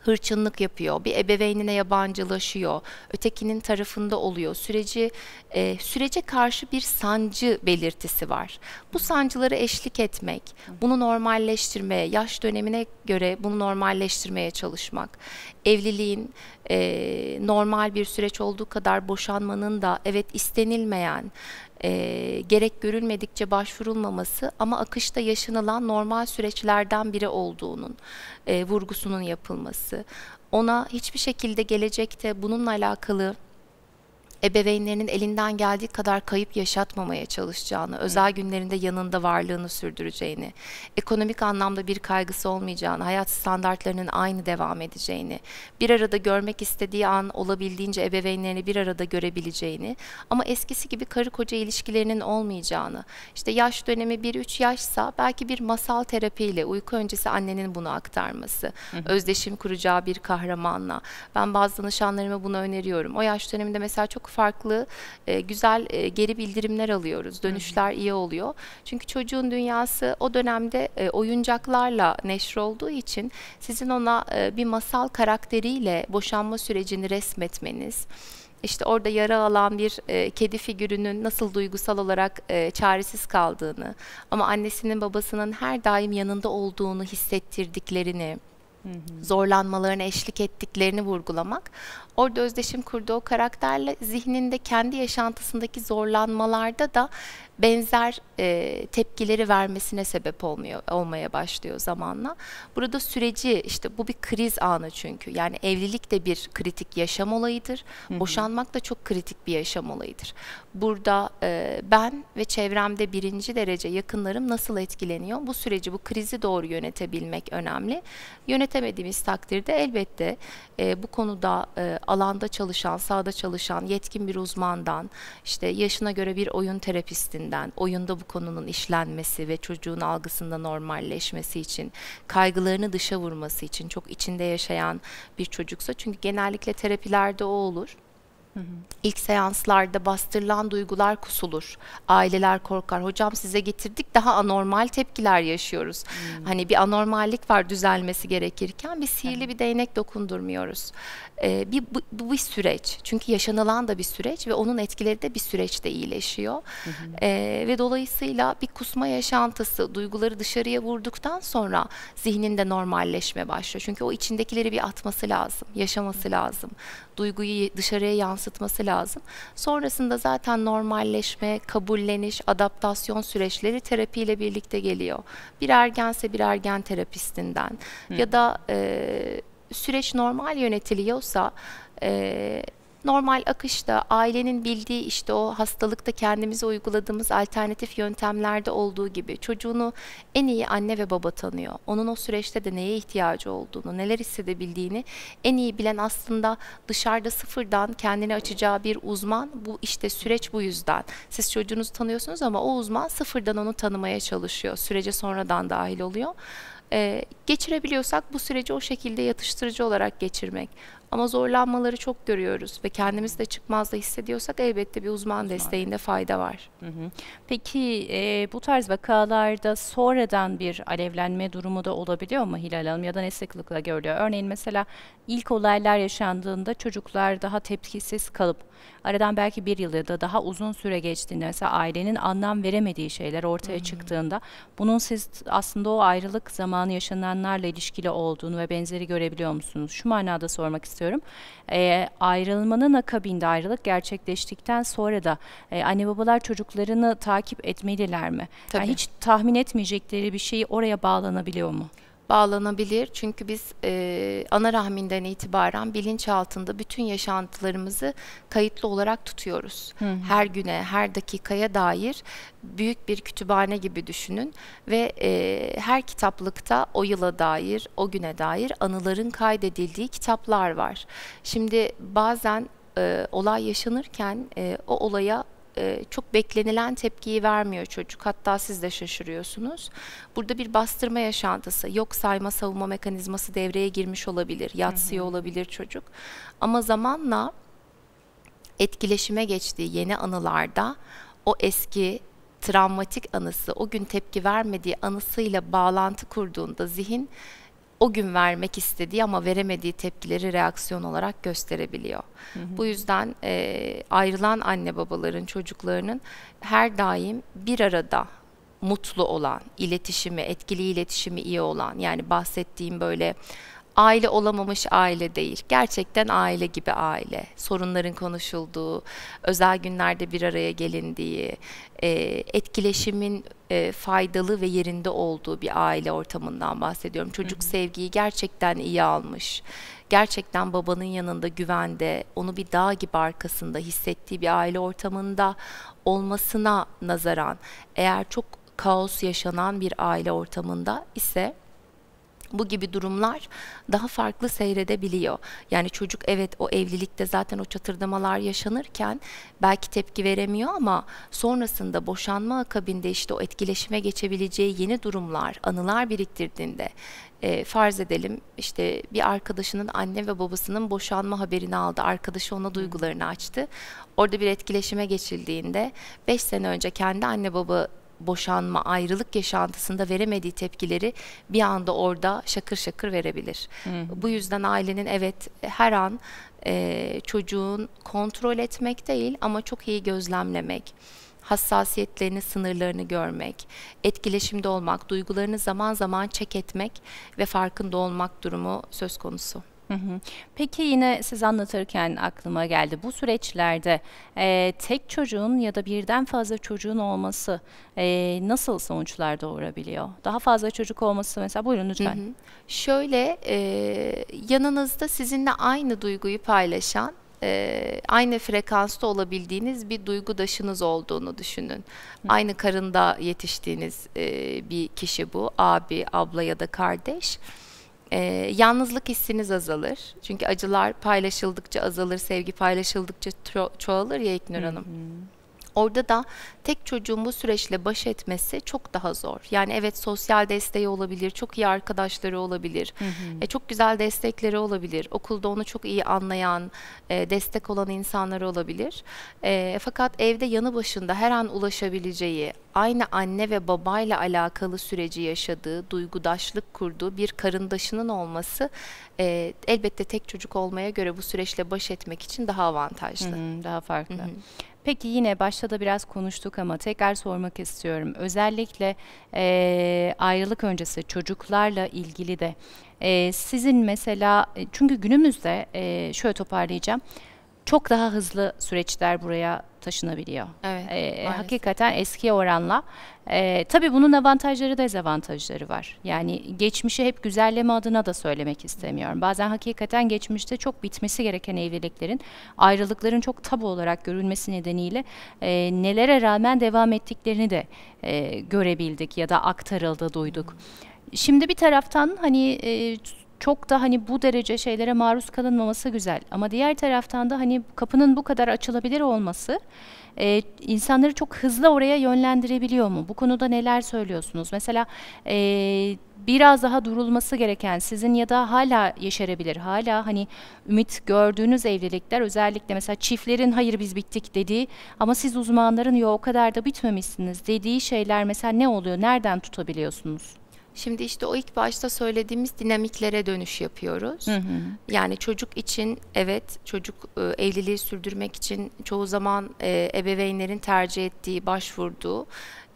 hırçınlık yapıyor, bir ebeveynine yabancılaşıyor, ötekinin tarafında oluyor. Süreci e, sürece karşı bir sancı belirtisi var. Bu sancıları eşlik etmek, bunu normalleştirmeye, yaş dönemine göre bunu normalleştirmeye çalışmak, evliliğin e, normal bir süreç olduğu kadar boşanmanın da evet istenilmeyen, e, gerek görülmedikçe başvurulmaması ama akışta yaşanılan normal süreçlerden biri olduğunun e, vurgusunun yapılması. Ona hiçbir şekilde gelecekte bununla alakalı ebeveynlerinin elinden geldiği kadar kayıp yaşatmamaya çalışacağını, özel günlerinde yanında varlığını sürdüreceğini, ekonomik anlamda bir kaygısı olmayacağını, hayat standartlarının aynı devam edeceğini, bir arada görmek istediği an olabildiğince ebeveynlerini bir arada görebileceğini ama eskisi gibi karı koca ilişkilerinin olmayacağını, işte yaş dönemi 1-3 yaşsa belki bir masal terapiyle uyku öncesi annenin bunu aktarması, özdeşim kuracağı bir kahramanla. Ben bazı danışanlarıma bunu öneriyorum. O yaş döneminde mesela çok farklı e, güzel e, geri bildirimler alıyoruz. Dönüşler Hı-hı. iyi oluyor. Çünkü çocuğun dünyası o dönemde e, oyuncaklarla olduğu için sizin ona e, bir masal karakteriyle boşanma sürecini resmetmeniz, işte orada yara alan bir e, kedi figürünün nasıl duygusal olarak e, çaresiz kaldığını ama annesinin babasının her daim yanında olduğunu hissettirdiklerini, hı hı. zorlanmalarına eşlik ettiklerini vurgulamak Orada özdeşim kurduğu o karakterle zihninde kendi yaşantısındaki zorlanmalarda da benzer e, tepkileri vermesine sebep olmuyor olmaya başlıyor zamanla. Burada süreci işte bu bir kriz anı çünkü. Yani evlilik de bir kritik yaşam olayıdır. Hı hı. Boşanmak da çok kritik bir yaşam olayıdır. Burada e, ben ve çevremde birinci derece yakınlarım nasıl etkileniyor? Bu süreci, bu krizi doğru yönetebilmek önemli. Yönetemediğimiz takdirde elbette e, bu konuda e, alanda çalışan, sahada çalışan yetkin bir uzmandan, işte yaşına göre bir oyun terapistin üzerinden oyunda bu konunun işlenmesi ve çocuğun algısında normalleşmesi için, kaygılarını dışa vurması için çok içinde yaşayan bir çocuksa çünkü genellikle terapilerde o olur. İlk seanslarda bastırılan duygular kusulur. Aileler korkar. Hocam size getirdik daha anormal tepkiler yaşıyoruz. Hı. Hmm. Hani bir anormallik var düzelmesi gerekirken bir sihirli bir değnek dokundurmuyoruz. Ee, bir, bu, bu bir süreç. Çünkü yaşanılan da bir süreç ve onun etkileri de bir süreçte iyileşiyor. Hı hı. E, ve dolayısıyla bir kusma yaşantısı, duyguları dışarıya vurduktan sonra zihninde normalleşme başlıyor. Çünkü o içindekileri bir atması lazım, yaşaması lazım. Duyguyu dışarıya yansıtması lazım. Sonrasında zaten normalleşme, kabulleniş, adaptasyon süreçleri terapiyle birlikte geliyor. Bir ergense bir ergen terapistinden hı. ya da... E, süreç normal yönetiliyorsa e, normal akışta ailenin bildiği işte o hastalıkta kendimize uyguladığımız alternatif yöntemlerde olduğu gibi çocuğunu en iyi anne ve baba tanıyor. Onun o süreçte de neye ihtiyacı olduğunu, neler hissedebildiğini en iyi bilen aslında dışarıda sıfırdan kendini açacağı bir uzman. Bu işte süreç bu yüzden. Siz çocuğunuzu tanıyorsunuz ama o uzman sıfırdan onu tanımaya çalışıyor. Sürece sonradan dahil oluyor. E, geçirebiliyorsak bu süreci o şekilde yatıştırıcı olarak geçirmek. Ama zorlanmaları çok görüyoruz ve kendimiz de çıkmazda hissediyorsak elbette bir uzman, desteğinde fayda var. Peki e, bu tarz vakalarda sonradan bir alevlenme durumu da olabiliyor mu Hilal Hanım ya da ne sıklıkla görülüyor? Örneğin mesela ilk olaylar yaşandığında çocuklar daha tepkisiz kalıp aradan belki bir yıl ya da daha uzun süre geçtiğinde mesela ailenin anlam veremediği şeyler ortaya hı hı. çıktığında bunun siz aslında o ayrılık zamanı yaşananlarla ilişkili olduğunu ve benzeri görebiliyor musunuz? Şu manada sormak istiyorum istiyorum. E, ayrılmanın akabinde ayrılık gerçekleştikten sonra da e, anne babalar çocuklarını takip etmeliler mi? Yani hiç tahmin etmeyecekleri bir şeyi oraya bağlanabiliyor mu? bağlanabilir. Çünkü biz e, ana rahminden itibaren bilinç altında bütün yaşantılarımızı kayıtlı olarak tutuyoruz. Hı hı. Her güne, her dakikaya dair büyük bir kütüphane gibi düşünün ve e, her kitaplıkta o yıla dair, o güne dair anıların kaydedildiği kitaplar var. Şimdi bazen e, olay yaşanırken e, o olaya e, çok beklenilen tepkiyi vermiyor çocuk. Hatta siz de şaşırıyorsunuz. Burada bir bastırma yaşantısı, yok sayma savunma mekanizması devreye girmiş olabilir, yatsıyor olabilir çocuk. Ama zamanla etkileşime geçtiği yeni anılarda o eski travmatik anısı, o gün tepki vermediği anısıyla bağlantı kurduğunda zihin o gün vermek istediği ama veremediği tepkileri reaksiyon olarak gösterebiliyor. Hı hı. Bu yüzden e, ayrılan anne babaların çocuklarının her daim bir arada mutlu olan, iletişimi, etkili iletişimi iyi olan yani bahsettiğim böyle aile olamamış aile değil. Gerçekten aile gibi aile. Sorunların konuşulduğu, özel günlerde bir araya gelindiği, e, etkileşimin e, faydalı ve yerinde olduğu bir aile ortamından bahsediyorum. Çocuk hı hı. sevgiyi gerçekten iyi almış. Gerçekten babanın yanında güvende, onu bir dağ gibi arkasında hissettiği bir aile ortamında olmasına nazaran eğer çok kaos yaşanan bir aile ortamında ise bu gibi durumlar daha farklı seyredebiliyor. Yani çocuk evet o evlilikte zaten o çatırdamalar yaşanırken belki tepki veremiyor ama sonrasında boşanma akabinde işte o etkileşime geçebileceği yeni durumlar, anılar biriktirdiğinde e, farz edelim işte bir arkadaşının anne ve babasının boşanma haberini aldı. Arkadaşı ona duygularını açtı. Orada bir etkileşime geçildiğinde 5 sene önce kendi anne baba boşanma, ayrılık yaşantısında veremediği tepkileri bir anda orada şakır şakır verebilir. Hı. Bu yüzden ailenin evet her an e, çocuğun kontrol etmek değil ama çok iyi gözlemlemek hassasiyetlerini, sınırlarını görmek, etkileşimde olmak, duygularını zaman zaman çek etmek ve farkında olmak durumu söz konusu. Peki yine siz anlatırken aklıma geldi. Bu süreçlerde e, tek çocuğun ya da birden fazla çocuğun olması e, nasıl sonuçlar doğurabiliyor? Daha fazla çocuk olması mesela buyurun lütfen. Hı hı. Şöyle e, yanınızda sizinle aynı duyguyu paylaşan e, aynı frekansta olabildiğiniz bir duygudaşınız olduğunu düşünün. Hı. Aynı karında yetiştiğiniz e, bir kişi bu, abi, abla ya da kardeş. Hı e, yalnızlık hissiniz azalır. Çünkü acılar paylaşıldıkça azalır, sevgi paylaşıldıkça ço çoğalır ya İknur Hanım. Hı hı. Orada da tek çocuğun bu süreçle baş etmesi çok daha zor. Yani evet sosyal desteği olabilir, çok iyi arkadaşları olabilir, hı hı. E, çok güzel destekleri olabilir, okulda onu çok iyi anlayan, e, destek olan insanları olabilir. E, fakat evde yanı başında her an ulaşabileceği, aynı anne ve babayla alakalı süreci yaşadığı, duygudaşlık kurduğu bir karındaşının olması e, elbette tek çocuk olmaya göre bu süreçle baş etmek için daha avantajlı. Hı hı, daha farklı. Hı hı. Peki yine başta da biraz konuştuk ama tekrar sormak istiyorum. Özellikle e, ayrılık öncesi çocuklarla ilgili de e, sizin mesela e, çünkü günümüzde e, şöyle toparlayacağım. Çok daha hızlı süreçler buraya taşınabiliyor. Evet, e, hakikaten eski oranla. E, tabii bunun avantajları da dezavantajları var. Yani geçmişi hep güzelleme adına da söylemek istemiyorum. Bazen hakikaten geçmişte çok bitmesi gereken evliliklerin, ayrılıkların çok tabu olarak görülmesi nedeniyle e, nelere rağmen devam ettiklerini de e, görebildik ya da aktarıldı, duyduk. Şimdi bir taraftan hani... E, çok da hani bu derece şeylere maruz kalınmaması güzel. Ama diğer taraftan da hani kapının bu kadar açılabilir olması e, insanları çok hızlı oraya yönlendirebiliyor mu? Bu konuda neler söylüyorsunuz? Mesela e, biraz daha durulması gereken sizin ya da hala yeşerebilir, hala hani ümit gördüğünüz evlilikler özellikle mesela çiftlerin hayır biz bittik dediği ama siz uzmanların yok o kadar da bitmemişsiniz dediği şeyler mesela ne oluyor? Nereden tutabiliyorsunuz? Şimdi işte o ilk başta söylediğimiz dinamiklere dönüş yapıyoruz. Hı hı. Yani çocuk için evet çocuk e, evliliği sürdürmek için çoğu zaman e, ebeveynlerin tercih ettiği, başvurduğu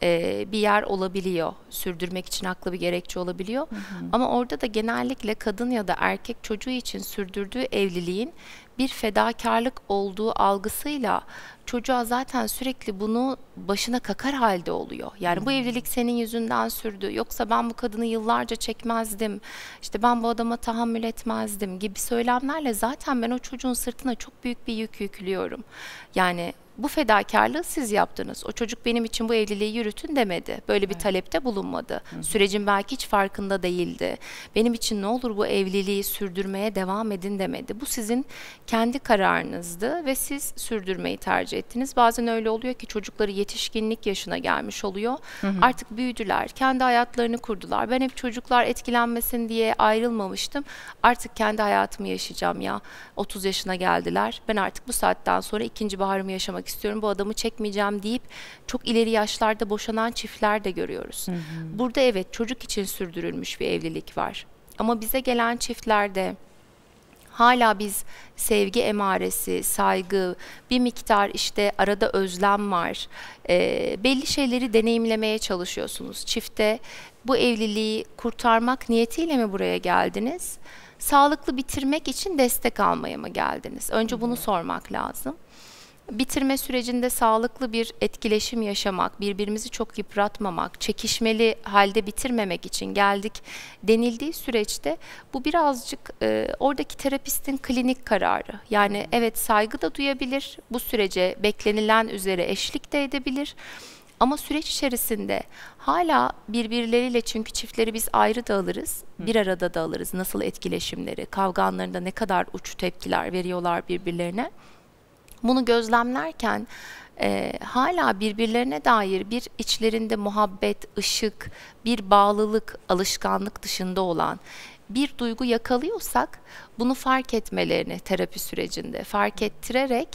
e, bir yer olabiliyor. Sürdürmek için haklı bir gerekçe olabiliyor. Hı hı. Ama orada da genellikle kadın ya da erkek çocuğu için sürdürdüğü evliliğin bir fedakarlık olduğu algısıyla çocuğa zaten sürekli bunu başına kakar halde oluyor. Yani bu evlilik senin yüzünden sürdü. Yoksa ben bu kadını yıllarca çekmezdim. İşte ben bu adama tahammül etmezdim gibi söylemlerle zaten ben o çocuğun sırtına çok büyük bir yük yüklüyorum. Yani bu fedakarlığı siz yaptınız. O çocuk benim için bu evliliği yürütün demedi. Böyle evet. bir talepte bulunmadı. Hı. Sürecin belki hiç farkında değildi. Benim için ne olur bu evliliği sürdürmeye devam edin demedi. Bu sizin kendi kararınızdı ve siz sürdürmeyi tercih ettiniz. Bazen öyle oluyor ki çocukları yetişkinlik yaşına gelmiş oluyor. Hı hı. Artık büyüdüler, kendi hayatlarını kurdular. Ben hep çocuklar etkilenmesin diye ayrılmamıştım. Artık kendi hayatımı yaşayacağım ya. 30 yaşına geldiler. Ben artık bu saatten sonra ikinci baharımı yaşamak çekmek istiyorum bu adamı çekmeyeceğim deyip çok ileri yaşlarda boşanan çiftler de görüyoruz. Hı hı. Burada evet çocuk için sürdürülmüş bir evlilik var. Ama bize gelen çiftlerde hala biz sevgi emaresi, saygı, bir miktar işte arada özlem var. E, belli şeyleri deneyimlemeye çalışıyorsunuz. Çifte bu evliliği kurtarmak niyetiyle mi buraya geldiniz? Sağlıklı bitirmek için destek almaya mı geldiniz? Önce bunu sormak lazım bitirme sürecinde sağlıklı bir etkileşim yaşamak, birbirimizi çok yıpratmamak, çekişmeli halde bitirmemek için geldik denildiği süreçte bu birazcık e, oradaki terapistin klinik kararı. Yani hmm. evet saygı da duyabilir, bu sürece beklenilen üzere eşlik de edebilir. Ama süreç içerisinde hala birbirleriyle çünkü çiftleri biz ayrı da alırız, bir arada da alırız. Nasıl etkileşimleri, kavga anlarında ne kadar uç tepkiler veriyorlar birbirlerine. Bunu gözlemlerken e, hala birbirlerine dair bir içlerinde muhabbet, ışık, bir bağlılık, alışkanlık dışında olan bir duygu yakalıyorsak bunu fark etmelerini terapi sürecinde fark ettirerek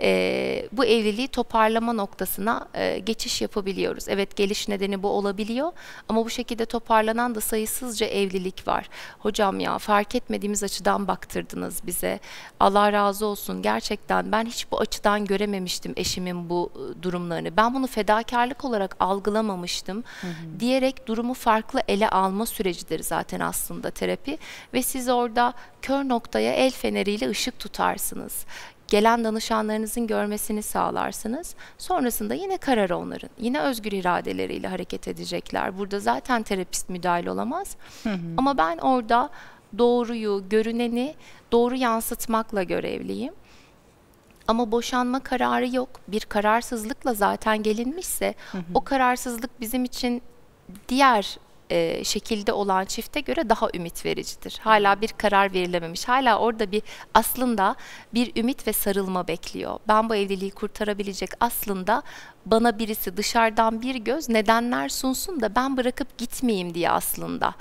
e, bu evliliği toparlama noktasına e, geçiş yapabiliyoruz. Evet geliş nedeni bu olabiliyor ama bu şekilde toparlanan da sayısızca evlilik var. Hocam ya fark etmediğimiz açıdan baktırdınız bize. Allah razı olsun gerçekten ben hiç bu açıdan görememiştim eşimin bu e, durumlarını. Ben bunu fedakarlık olarak algılamamıştım hı hı. diyerek durumu farklı ele alma sürecidir zaten aslında terapi ve siz orada kör kör noktaya el feneriyle ışık tutarsınız. Gelen danışanlarınızın görmesini sağlarsınız. Sonrasında yine karar onların. Yine özgür iradeleriyle hareket edecekler. Burada zaten terapist müdahale olamaz. Ama ben orada doğruyu, görüneni doğru yansıtmakla görevliyim. Ama boşanma kararı yok. Bir kararsızlıkla zaten gelinmişse o kararsızlık bizim için diğer e, şekilde olan çifte göre daha ümit vericidir. Hala hmm. bir karar verilememiş. Hala orada bir aslında bir ümit ve sarılma bekliyor. Ben bu evliliği kurtarabilecek aslında bana birisi dışarıdan bir göz nedenler sunsun da ben bırakıp gitmeyeyim diye aslında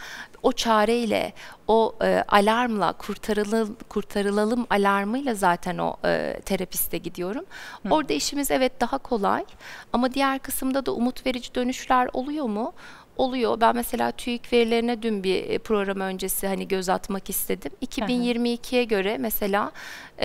o çareyle, o e, alarmla kurtarılalım, kurtarılalım alarmıyla zaten o e, terapiste gidiyorum. Hı. Orada işimiz evet daha kolay ama diğer kısımda da umut verici dönüşler oluyor mu? oluyor. Ben mesela TÜİK verilerine dün bir e, program öncesi hani göz atmak istedim. 2022'ye göre mesela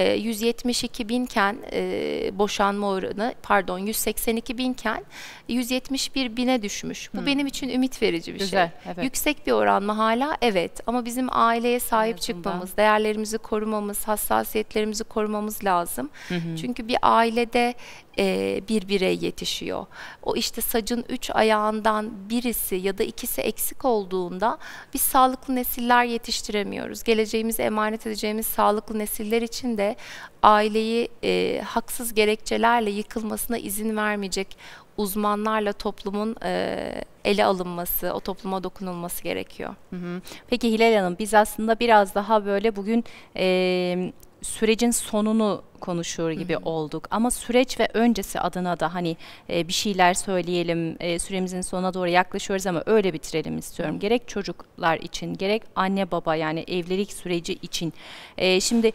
172 ee, binken e, boşanma oranı pardon 182 binken 171 bine düşmüş. Bu hmm. benim için ümit verici bir şey. Güzel, şey. Evet. Yüksek bir oran mı hala? Evet ama bizim aileye sahip çıkmamız, değerlerimizi korumamız, hassasiyetlerimizi korumamız lazım. Hı hı. Çünkü bir ailede e, bir birey yetişiyor. O işte sacın üç ayağından birisi ya da ikisi eksik olduğunda biz sağlıklı nesiller yetiştiremiyoruz. Geleceğimizi emanet edeceğimiz sağlıklı nesiller için de ve aileyi e, haksız gerekçelerle yıkılmasına izin vermeyecek uzmanlarla toplumun e, ele alınması, o topluma dokunulması gerekiyor. Hı hı. Peki Hilal Hanım biz aslında biraz daha böyle bugün e, sürecin sonunu konuşuyor gibi hı hı. olduk. Ama süreç ve öncesi adına da hani e, bir şeyler söyleyelim. E, süremizin sonuna doğru yaklaşıyoruz ama öyle bitirelim istiyorum. Gerek çocuklar için, gerek anne baba yani evlilik süreci için. E, şimdi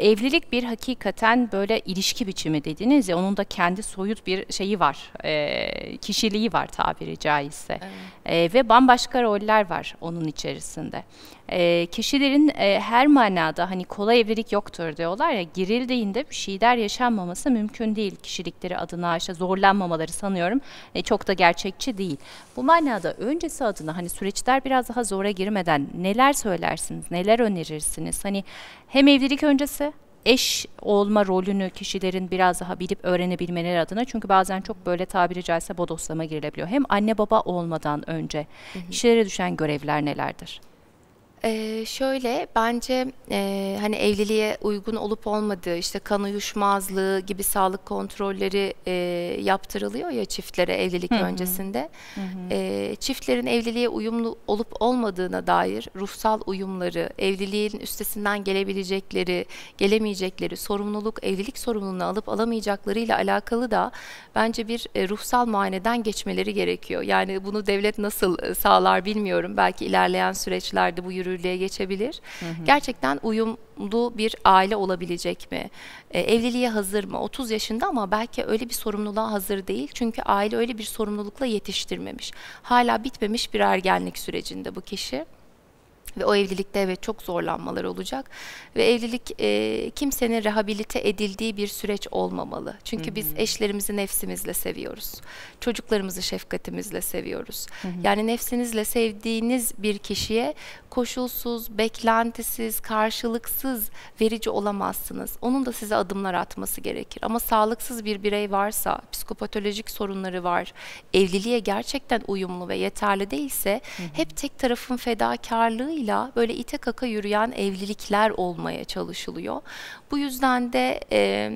evlilik bir hakikaten böyle ilişki biçimi dediniz ya onun da kendi soyut bir şeyi var. E, kişiliği var tabiri caizse. Evet. E, ve bambaşka roller var onun içerisinde e, kişilerin e, her manada hani kolay evlilik yoktur diyorlar ya girildiğinde bir şeyler yaşanmaması mümkün değil kişilikleri adına işte zorlanmamaları sanıyorum e, çok da gerçekçi değil. Bu manada öncesi adına hani süreçler biraz daha zora girmeden neler söylersiniz, neler önerirsiniz? Hani hem evlilik öncesi eş olma rolünü kişilerin biraz daha bilip öğrenebilmeleri adına çünkü bazen çok böyle tabiri caizse bodoslama girilebiliyor. Hem anne baba olmadan önce hı hı. kişilere düşen görevler nelerdir? Ee, şöyle bence e, hani evliliğe uygun olup olmadığı işte kan uyuşmazlığı gibi sağlık kontrolleri e, yaptırılıyor ya çiftlere evlilik Hı -hı. öncesinde. Hı -hı. E, çiftlerin evliliğe uyumlu olup olmadığına dair ruhsal uyumları, evliliğin üstesinden gelebilecekleri, gelemeyecekleri, sorumluluk, evlilik sorumluluğunu alıp alamayacaklarıyla alakalı da bence bir e, ruhsal muayeneden geçmeleri gerekiyor. Yani bunu devlet nasıl e, sağlar bilmiyorum. Belki ilerleyen süreçlerde bu yürü yürürlüğe geçebilir? Hı hı. Gerçekten uyumlu bir aile olabilecek mi? E, evliliğe hazır mı? 30 yaşında ama belki öyle bir sorumluluğa hazır değil. Çünkü aile öyle bir sorumlulukla yetiştirmemiş. Hala bitmemiş bir ergenlik sürecinde bu kişi. Ve o evlilikte evet çok zorlanmalar olacak. Ve evlilik e, kimsenin rehabilite edildiği bir süreç olmamalı. Çünkü Hı-hı. biz eşlerimizi nefsimizle seviyoruz. Çocuklarımızı şefkatimizle seviyoruz. Hı-hı. Yani nefsinizle sevdiğiniz bir kişiye koşulsuz, beklentisiz, karşılıksız verici olamazsınız. Onun da size adımlar atması gerekir. Ama sağlıksız bir birey varsa, psikopatolojik sorunları var, evliliğe gerçekten uyumlu ve yeterli değilse Hı-hı. hep tek tarafın fedakarlığı dolayısıyla böyle ite kaka yürüyen evlilikler olmaya çalışılıyor. Bu yüzden de e,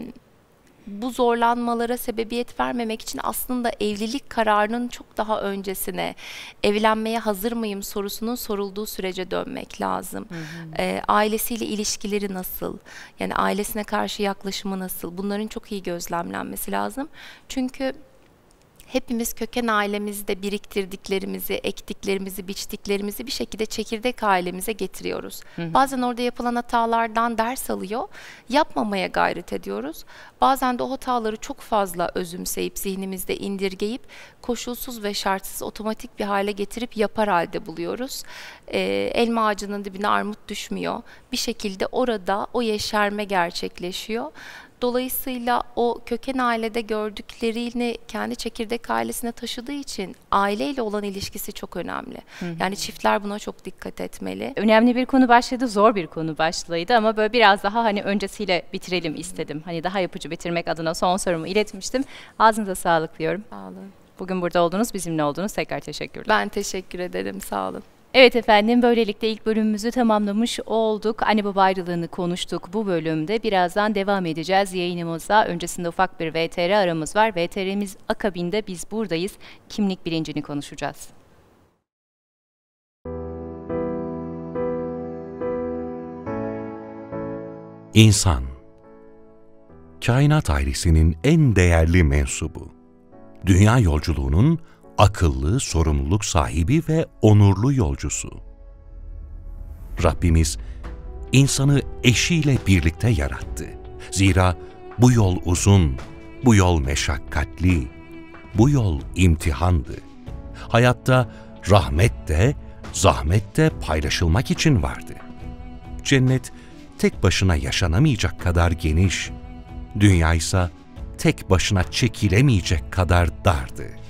bu zorlanmalara sebebiyet vermemek için aslında evlilik kararının çok daha öncesine evlenmeye hazır mıyım sorusunun sorulduğu sürece dönmek lazım. Hı hı. E, ailesiyle ilişkileri nasıl? Yani ailesine karşı yaklaşımı nasıl? Bunların çok iyi gözlemlenmesi lazım. Çünkü hepimiz köken ailemizde biriktirdiklerimizi, ektiklerimizi, biçtiklerimizi bir şekilde çekirdek ailemize getiriyoruz. Hı hı. Bazen orada yapılan hatalardan ders alıyor, yapmamaya gayret ediyoruz. Bazen de o hataları çok fazla özümseyip, zihnimizde indirgeyip, koşulsuz ve şartsız otomatik bir hale getirip yapar halde buluyoruz. Ee, elma ağacının dibine armut düşmüyor. Bir şekilde orada o yeşerme gerçekleşiyor. Dolayısıyla o köken ailede gördüklerini kendi çekirdek ailesine taşıdığı için aileyle olan ilişkisi çok önemli. Hı hı. Yani çiftler buna çok dikkat etmeli. Önemli bir konu başladı, zor bir konu başlığıydı ama böyle biraz daha hani öncesiyle bitirelim istedim. Hani daha yapıcı bitirmek adına son sorumu iletmiştim. Ağzınıza sağlık diyorum. Sağ olun. Bugün burada oldunuz, bizimle oldunuz. Tekrar teşekkürler. Ben teşekkür ederim, sağ olun. Evet efendim böylelikle ilk bölümümüzü tamamlamış olduk. Anne baba ayrılığını konuştuk bu bölümde. Birazdan devam edeceğiz yayınımıza. Öncesinde ufak bir VTR aramız var. VTR'miz akabinde biz buradayız. Kimlik bilincini konuşacağız. İnsan Kainat ailesinin en değerli mensubu. Dünya yolculuğunun akıllı, sorumluluk sahibi ve onurlu yolcusu. Rabbimiz insanı eşiyle birlikte yarattı. Zira bu yol uzun, bu yol meşakkatli, bu yol imtihandı. Hayatta rahmet de, zahmet de paylaşılmak için vardı. Cennet tek başına yaşanamayacak kadar geniş, dünya ise tek başına çekilemeyecek kadar dardı.''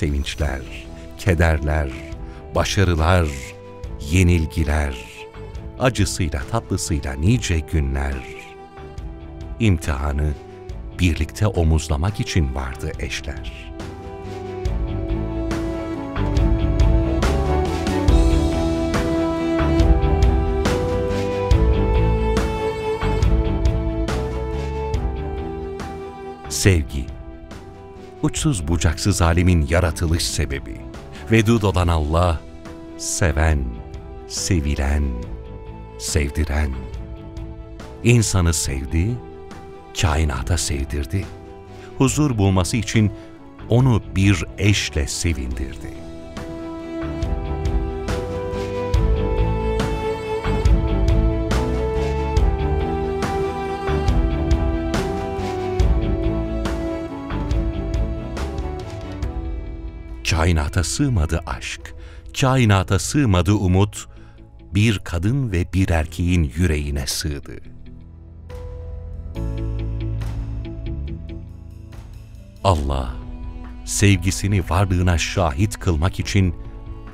sevinçler, kederler, başarılar, yenilgiler, acısıyla tatlısıyla nice günler. İmtihanı birlikte omuzlamak için vardı eşler. Sevgi uçsuz bucaksız alemin yaratılış sebebi. Vedud olan Allah, seven, sevilen, sevdiren. İnsanı sevdi, kainata sevdirdi. Huzur bulması için onu bir eşle sevindirdi.'' Kainata sığmadı aşk, kainata sığmadı umut, bir kadın ve bir erkeğin yüreğine sığdı. Allah, sevgisini varlığına şahit kılmak için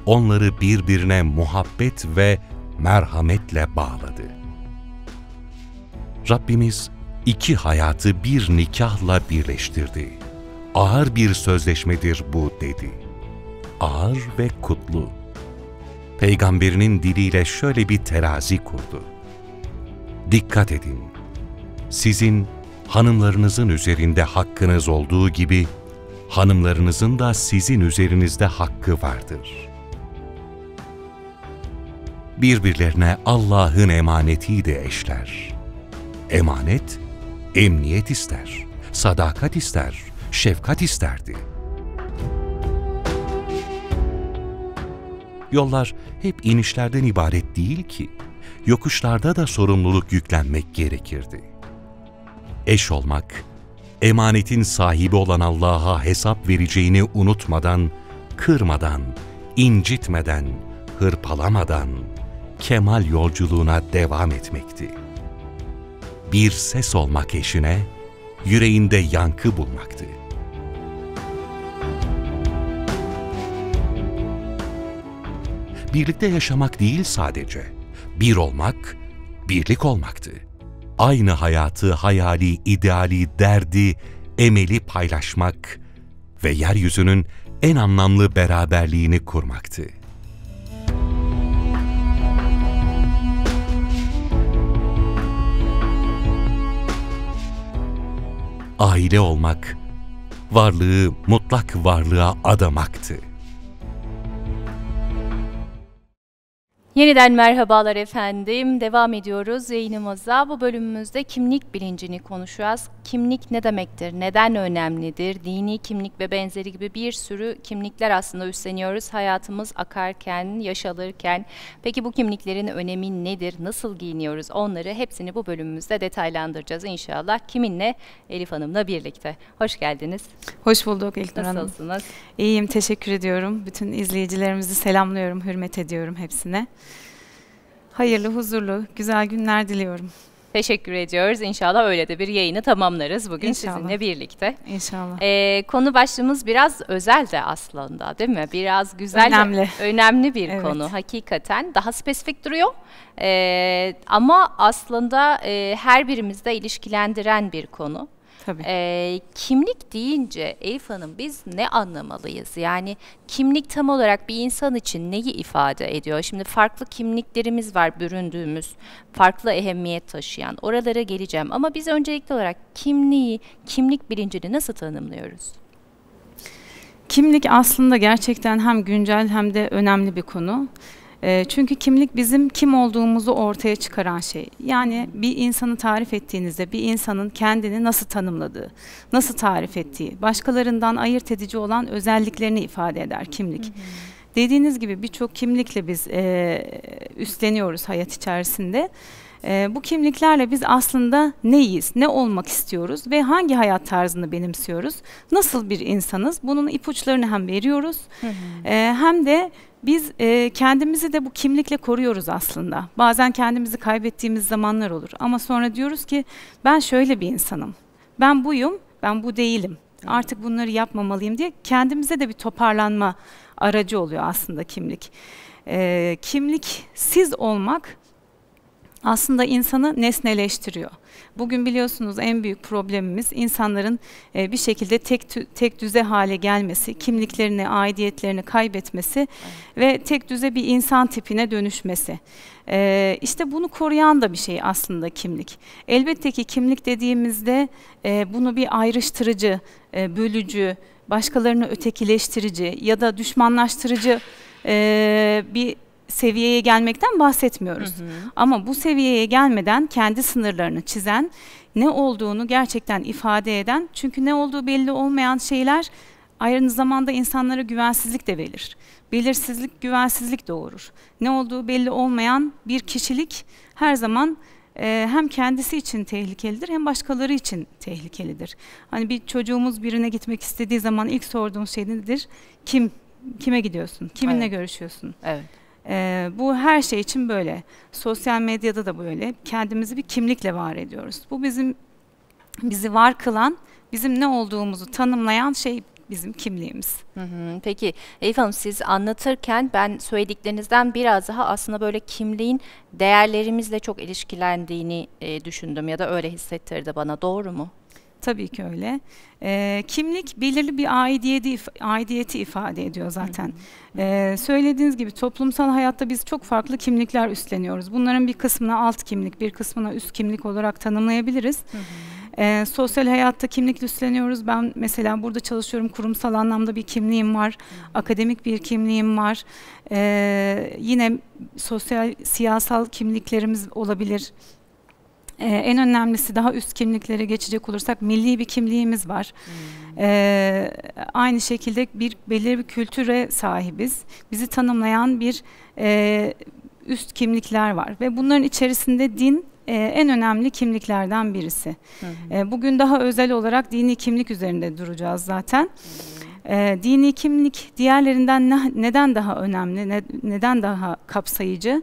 onları birbirine muhabbet ve merhametle bağladı. Rabbimiz iki hayatı bir nikahla birleştirdi. Ağır bir sözleşmedir bu dedi.'' ağır ve kutlu. Peygamberinin diliyle şöyle bir terazi kurdu. Dikkat edin, sizin hanımlarınızın üzerinde hakkınız olduğu gibi, hanımlarınızın da sizin üzerinizde hakkı vardır. Birbirlerine Allah'ın emaneti de eşler. Emanet, emniyet ister, sadakat ister, şefkat isterdi.'' Yollar hep inişlerden ibaret değil ki. Yokuşlarda da sorumluluk yüklenmek gerekirdi. Eş olmak, emanetin sahibi olan Allah'a hesap vereceğini unutmadan, kırmadan, incitmeden, hırpalamadan kemal yolculuğuna devam etmekti. Bir ses olmak eşine, yüreğinde yankı bulmaktı. birlikte yaşamak değil sadece, bir olmak, birlik olmaktı. Aynı hayatı, hayali, ideali, derdi, emeli paylaşmak ve yeryüzünün en anlamlı beraberliğini kurmaktı. Aile olmak, varlığı mutlak varlığa adamaktı. Yeniden merhabalar efendim. Devam ediyoruz yayınımıza. Bu bölümümüzde kimlik bilincini konuşacağız. Kimlik ne demektir? Neden önemlidir? Dini kimlik ve benzeri gibi bir sürü kimlikler aslında üstleniyoruz. Hayatımız akarken, yaşalırken. Peki bu kimliklerin önemi nedir? Nasıl giyiniyoruz? Onları hepsini bu bölümümüzde detaylandıracağız inşallah. Kiminle? Elif Hanım'la birlikte. Hoş geldiniz. Hoş bulduk Elif Hanım. Nasılsınız? İyiyim, teşekkür ediyorum. Bütün izleyicilerimizi selamlıyorum, hürmet ediyorum hepsine hayırlı, huzurlu, güzel günler diliyorum. Teşekkür ediyoruz. İnşallah öyle de bir yayını tamamlarız bugün İnşallah. sizinle birlikte. İnşallah. Ee, konu başlığımız biraz özel de aslında değil mi? Biraz güzel, önemli, önemli bir evet. konu hakikaten. Daha spesifik duruyor ee, ama aslında e, her birimizde ilişkilendiren bir konu. Tabii. E, kimlik deyince Elif Hanım biz ne anlamalıyız? Yani kimlik tam olarak bir insan için neyi ifade ediyor? Şimdi farklı kimliklerimiz var büründüğümüz, farklı ehemmiyet taşıyan. Oralara geleceğim ama biz öncelikli olarak kimliği, kimlik bilincini nasıl tanımlıyoruz? Kimlik aslında gerçekten hem güncel hem de önemli bir konu. Ee, çünkü kimlik bizim kim olduğumuzu ortaya çıkaran şey. Yani bir insanı tarif ettiğinizde bir insanın kendini nasıl tanımladığı, nasıl tarif ettiği, başkalarından ayırt edici olan özelliklerini ifade eder kimlik. Dediğiniz gibi birçok kimlikle biz e, üstleniyoruz hayat içerisinde. Ee, bu kimliklerle biz aslında neyiz, ne olmak istiyoruz ve hangi hayat tarzını benimsiyoruz, nasıl bir insanız bunun ipuçlarını hem veriyoruz ee, hem de biz e, kendimizi de bu kimlikle koruyoruz aslında. Bazen kendimizi kaybettiğimiz zamanlar olur ama sonra diyoruz ki ben şöyle bir insanım, ben buyum, ben bu değilim. Artık bunları yapmamalıyım diye kendimize de bir toparlanma aracı oluyor aslında kimlik. E, kimliksiz olmak aslında insanı nesneleştiriyor. Bugün biliyorsunuz en büyük problemimiz insanların e, bir şekilde tek tek düze hale gelmesi, kimliklerini, aidiyetlerini kaybetmesi ve tek düze bir insan tipine dönüşmesi. E, işte bunu koruyan da bir şey aslında kimlik. Elbette ki kimlik dediğimizde e, bunu bir ayrıştırıcı, bölücü, başkalarını ötekileştirici ya da düşmanlaştırıcı bir seviyeye gelmekten bahsetmiyoruz. Hı hı. Ama bu seviyeye gelmeden kendi sınırlarını çizen, ne olduğunu gerçekten ifade eden, çünkü ne olduğu belli olmayan şeyler aynı zamanda insanlara güvensizlik de verir. Belirsizlik güvensizlik doğurur. Ne olduğu belli olmayan bir kişilik her zaman e, hem kendisi için tehlikelidir hem başkaları için tehlikelidir. Hani bir çocuğumuz birine gitmek istediği zaman ilk sorduğumuz şey nedir? Kim? Kime gidiyorsun? Kiminle evet. görüşüyorsun? Evet. E, bu her şey için böyle. Sosyal medyada da böyle. Kendimizi bir kimlikle var ediyoruz. Bu bizim bizi var kılan, bizim ne olduğumuzu tanımlayan şey bizim kimliğimiz. Peki Elif Hanım siz anlatırken ben söylediklerinizden biraz daha aslında böyle kimliğin değerlerimizle çok ilişkilendiğini e, düşündüm ya da öyle hissettirdi bana doğru mu? Tabii ki öyle. E, kimlik belirli bir aidiyeti, aidiyeti ifade ediyor zaten. E, söylediğiniz gibi toplumsal hayatta biz çok farklı kimlikler üstleniyoruz. Bunların bir kısmına alt kimlik, bir kısmına üst kimlik olarak tanımlayabiliriz. E, sosyal hayatta kimlik üstleniyoruz. Ben mesela burada çalışıyorum. Kurumsal anlamda bir kimliğim var. Akademik bir kimliğim var. E, yine sosyal, siyasal kimliklerimiz olabilir. Ee, en önemlisi daha üst kimliklere geçecek olursak milli bir kimliğimiz var. Hmm. Ee, aynı şekilde bir belirli bir kültüre sahibiz. Bizi tanımlayan bir e, üst kimlikler var ve bunların içerisinde din e, en önemli kimliklerden birisi. Hı E, bugün daha özel olarak dini kimlik üzerinde duracağız zaten. Hı. E, ee, dini kimlik diğerlerinden ne, neden daha önemli, ne, neden daha kapsayıcı?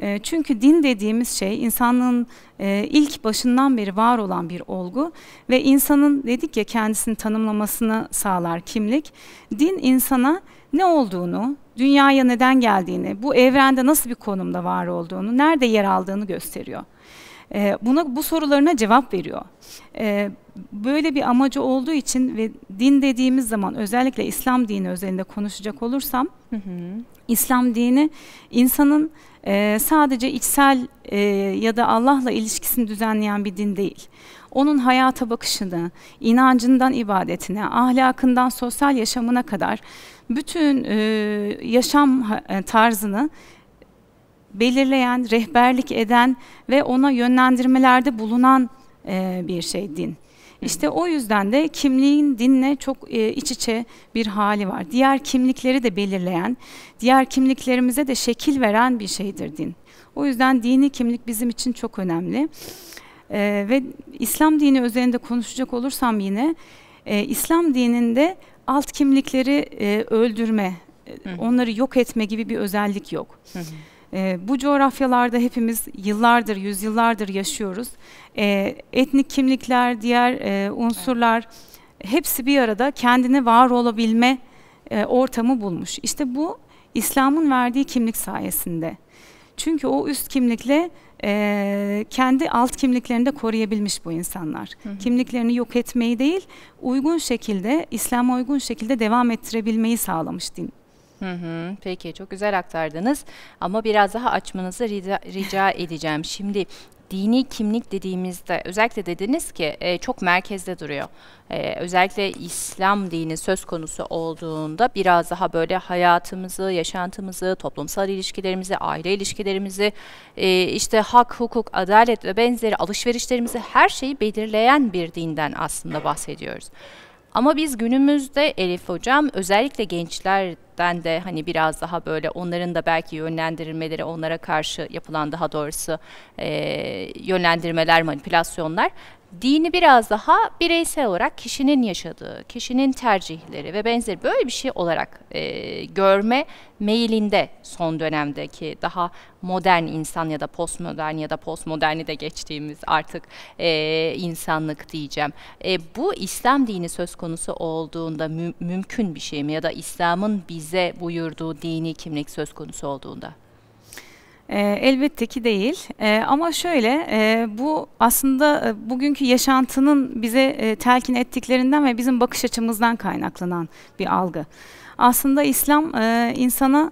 Ee, çünkü din dediğimiz şey insanlığın e, ilk başından beri var olan bir olgu ve insanın dedik ya kendisini tanımlamasını sağlar kimlik. Din insana ne olduğunu, dünyaya neden geldiğini, bu evrende nasıl bir konumda var olduğunu, nerede yer aldığını gösteriyor. Ee, buna bu sorularına cevap veriyor. Ee, böyle bir amacı olduğu için ve din dediğimiz zaman özellikle İslam dini özelinde konuşacak olursam hı hı. İslam dini insanın e, sadece içsel e, ya da Allah'la ilişkisini düzenleyen bir din değil. Onun hayata bakışını, inancından ibadetine, ahlakından sosyal yaşamına kadar bütün e, yaşam e, tarzını belirleyen, rehberlik eden ve ona yönlendirmelerde bulunan e, bir şey din. İşte o yüzden de kimliğin dinle çok e, iç içe bir hali var. Diğer kimlikleri de belirleyen, diğer kimliklerimize de şekil veren bir şeydir din. O yüzden dini kimlik bizim için çok önemli. E, ve İslam dini üzerinde konuşacak olursam yine e, İslam dininde alt kimlikleri e, öldürme, Hı-hı. E, onları yok etme gibi bir özellik yok. Hı-hı. Ee, bu coğrafyalarda hepimiz yıllardır, yüzyıllardır yaşıyoruz. Ee, etnik kimlikler, diğer e, unsurlar hepsi bir arada kendine var olabilme e, ortamı bulmuş. İşte bu İslam'ın verdiği kimlik sayesinde. Çünkü o üst kimlikle e, kendi alt kimliklerini de koruyabilmiş bu insanlar. Hı hı. Kimliklerini yok etmeyi değil, uygun şekilde, İslam'a uygun şekilde devam ettirebilmeyi sağlamış din. Hı hı, peki çok güzel aktardınız ama biraz daha açmanızı rica, rica edeceğim. Şimdi dini kimlik dediğimizde özellikle dediniz ki e, çok merkezde duruyor. E, özellikle İslam dini söz konusu olduğunda biraz daha böyle hayatımızı, yaşantımızı, toplumsal ilişkilerimizi, aile ilişkilerimizi, e, işte hak, hukuk, adalet ve benzeri alışverişlerimizi her şeyi belirleyen bir dinden aslında bahsediyoruz. Ama biz günümüzde Elif Hocam özellikle gençlerden de hani biraz daha böyle onların da belki yönlendirilmeleri onlara karşı yapılan daha doğrusu e, yönlendirmeler, manipülasyonlar dini biraz daha bireysel olarak kişinin yaşadığı, kişinin tercihleri ve benzeri böyle bir şey olarak e, görme meyilinde son dönemdeki daha modern insan ya da postmodern ya da postmoderni de geçtiğimiz artık e, insanlık diyeceğim. E, bu İslam dini söz konusu olduğunda mü mümkün bir şey mi ya da İslam'ın bize buyurduğu dini kimlik söz konusu olduğunda? Ee, elbette ki değil ee, ama şöyle e, bu aslında e, bugünkü yaşantının bize e, telkin ettiklerinden ve bizim bakış açımızdan kaynaklanan bir algı. Aslında İslam insana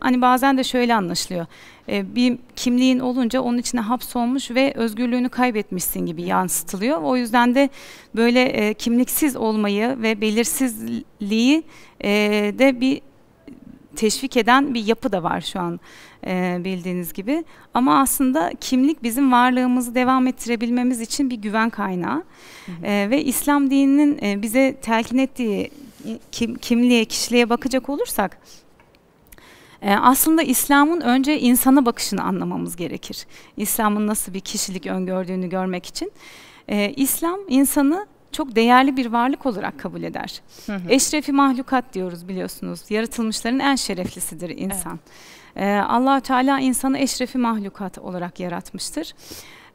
hani bazen de şöyle anlaşılıyor bir kimliğin olunca onun içine hapsolmuş ve özgürlüğünü kaybetmişsin gibi yansıtılıyor. O yüzden de böyle kimliksiz olmayı ve belirsizliği de bir teşvik eden bir yapı da var şu an e, bildiğiniz gibi. Ama aslında kimlik bizim varlığımızı devam ettirebilmemiz için bir güven kaynağı. Hı hı. E, ve İslam dininin e, bize telkin ettiği kim, kimliğe, kişiliğe bakacak olursak e, aslında İslam'ın önce insana bakışını anlamamız gerekir. İslam'ın nasıl bir kişilik öngördüğünü görmek için. Ee, İslam insanı çok değerli bir varlık olarak kabul eder. Eşrefi mahlukat diyoruz biliyorsunuz. Yaratılmışların en şereflisidir insan. Evet. Ee, allah Teala insanı eşrefi mahlukat olarak yaratmıştır.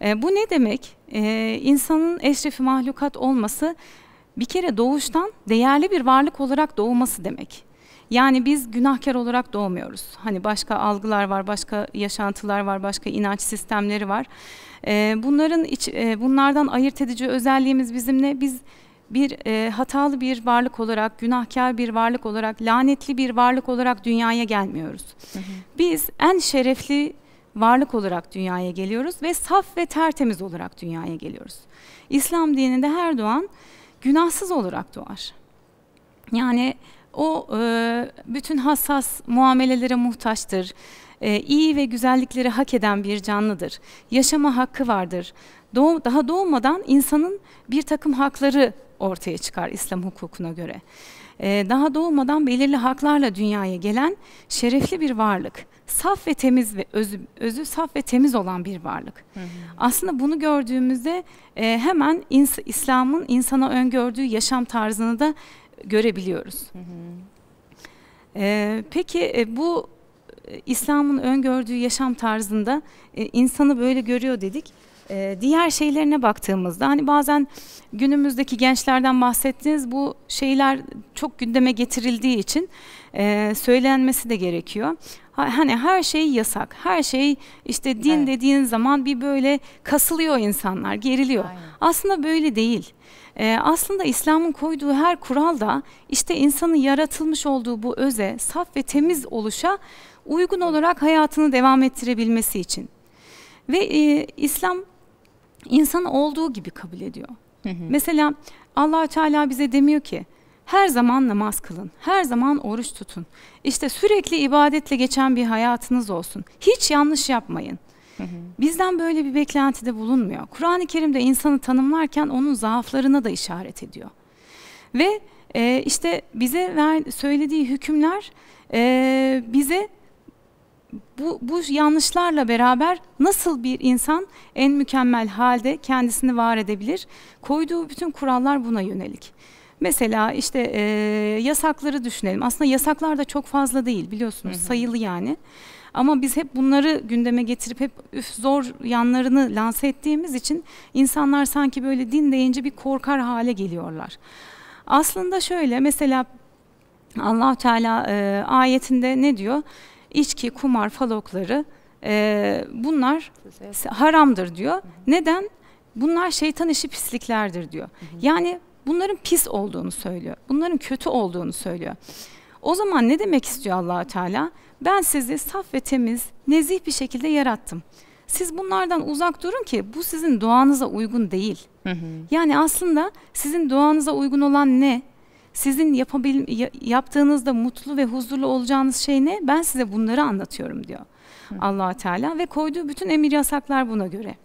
Ee, bu ne demek? Ee, insanın eşrefi mahlukat olması bir kere doğuştan değerli bir varlık olarak doğması demek. Yani biz günahkar olarak doğmuyoruz. Hani başka algılar var, başka yaşantılar var, başka inanç sistemleri var. Ee, bunların iç, e, bunlardan ayırt edici özelliğimiz bizim ne? Biz bir e, hatalı bir varlık olarak, günahkar bir varlık olarak, lanetli bir varlık olarak dünyaya gelmiyoruz. Hı hı. Biz en şerefli varlık olarak dünyaya geliyoruz ve saf ve tertemiz olarak dünyaya geliyoruz. İslam dininde her doğan günahsız olarak doğar. Yani o e, bütün hassas muamelelere muhtaçtır e, iyi ve güzellikleri hak eden bir canlıdır. Yaşama hakkı vardır. Doğ, daha doğmadan insanın bir takım hakları ortaya çıkar İslam hukukuna göre. E, daha doğmadan belirli haklarla dünyaya gelen şerefli bir varlık. Saf ve temiz ve özü, özü saf ve temiz olan bir varlık. Hı hı. Aslında bunu gördüğümüzde e, hemen ins İslam'ın insana öngördüğü yaşam tarzını da görebiliyoruz. Hı hı. Ee, peki e, bu e, İslam'ın öngördüğü yaşam tarzında e, insanı böyle görüyor dedik. E, diğer şeylerine baktığımızda hani bazen günümüzdeki gençlerden bahsettiğiniz bu şeyler çok gündeme getirildiği için söylenmesi de gerekiyor. Hani her şey yasak, her şey işte din evet. dediğin zaman bir böyle kasılıyor insanlar, geriliyor. Aynen. Aslında böyle değil. Ee, aslında İslam'ın koyduğu her kural da işte insanın yaratılmış olduğu bu öze, saf ve temiz oluşa uygun olarak hayatını devam ettirebilmesi için. Ve e, İslam insan olduğu gibi kabul ediyor. Mesela allah Teala bize demiyor ki her zaman namaz kılın, her zaman oruç tutun. İşte sürekli ibadetle geçen bir hayatınız olsun. Hiç yanlış yapmayın. Bizden böyle bir beklentide bulunmuyor. Kur'an-ı Kerim'de insanı tanımlarken onun zaaflarına da işaret ediyor. Ve e, işte bize ver, söylediği hükümler e, bize bu, bu yanlışlarla beraber nasıl bir insan en mükemmel halde kendisini var edebilir? Koyduğu bütün kurallar buna yönelik. Mesela işte e, yasakları düşünelim. Aslında yasaklar da çok fazla değil biliyorsunuz hı hı. sayılı yani. Ama biz hep bunları gündeme getirip hep üf zor yanlarını lanse ettiğimiz için insanlar sanki böyle din deyince bir korkar hale geliyorlar. Aslında şöyle mesela allah Teala e, ayetinde ne diyor? içki, kumar, falokları e, bunlar haramdır diyor. Neden? Bunlar şeytan işi pisliklerdir diyor. Yani bunların pis olduğunu söylüyor. Bunların kötü olduğunu söylüyor. O zaman ne demek istiyor Allah Teala? Ben sizi saf ve temiz, nezih bir şekilde yarattım. Siz bunlardan uzak durun ki bu sizin doğanıza uygun değil. Hı hı. Yani aslında sizin doğanıza uygun olan ne? sizin yapabil yaptığınızda mutlu ve huzurlu olacağınız şey ne? Ben size bunları anlatıyorum diyor allah Teala ve koyduğu bütün emir yasaklar buna göre.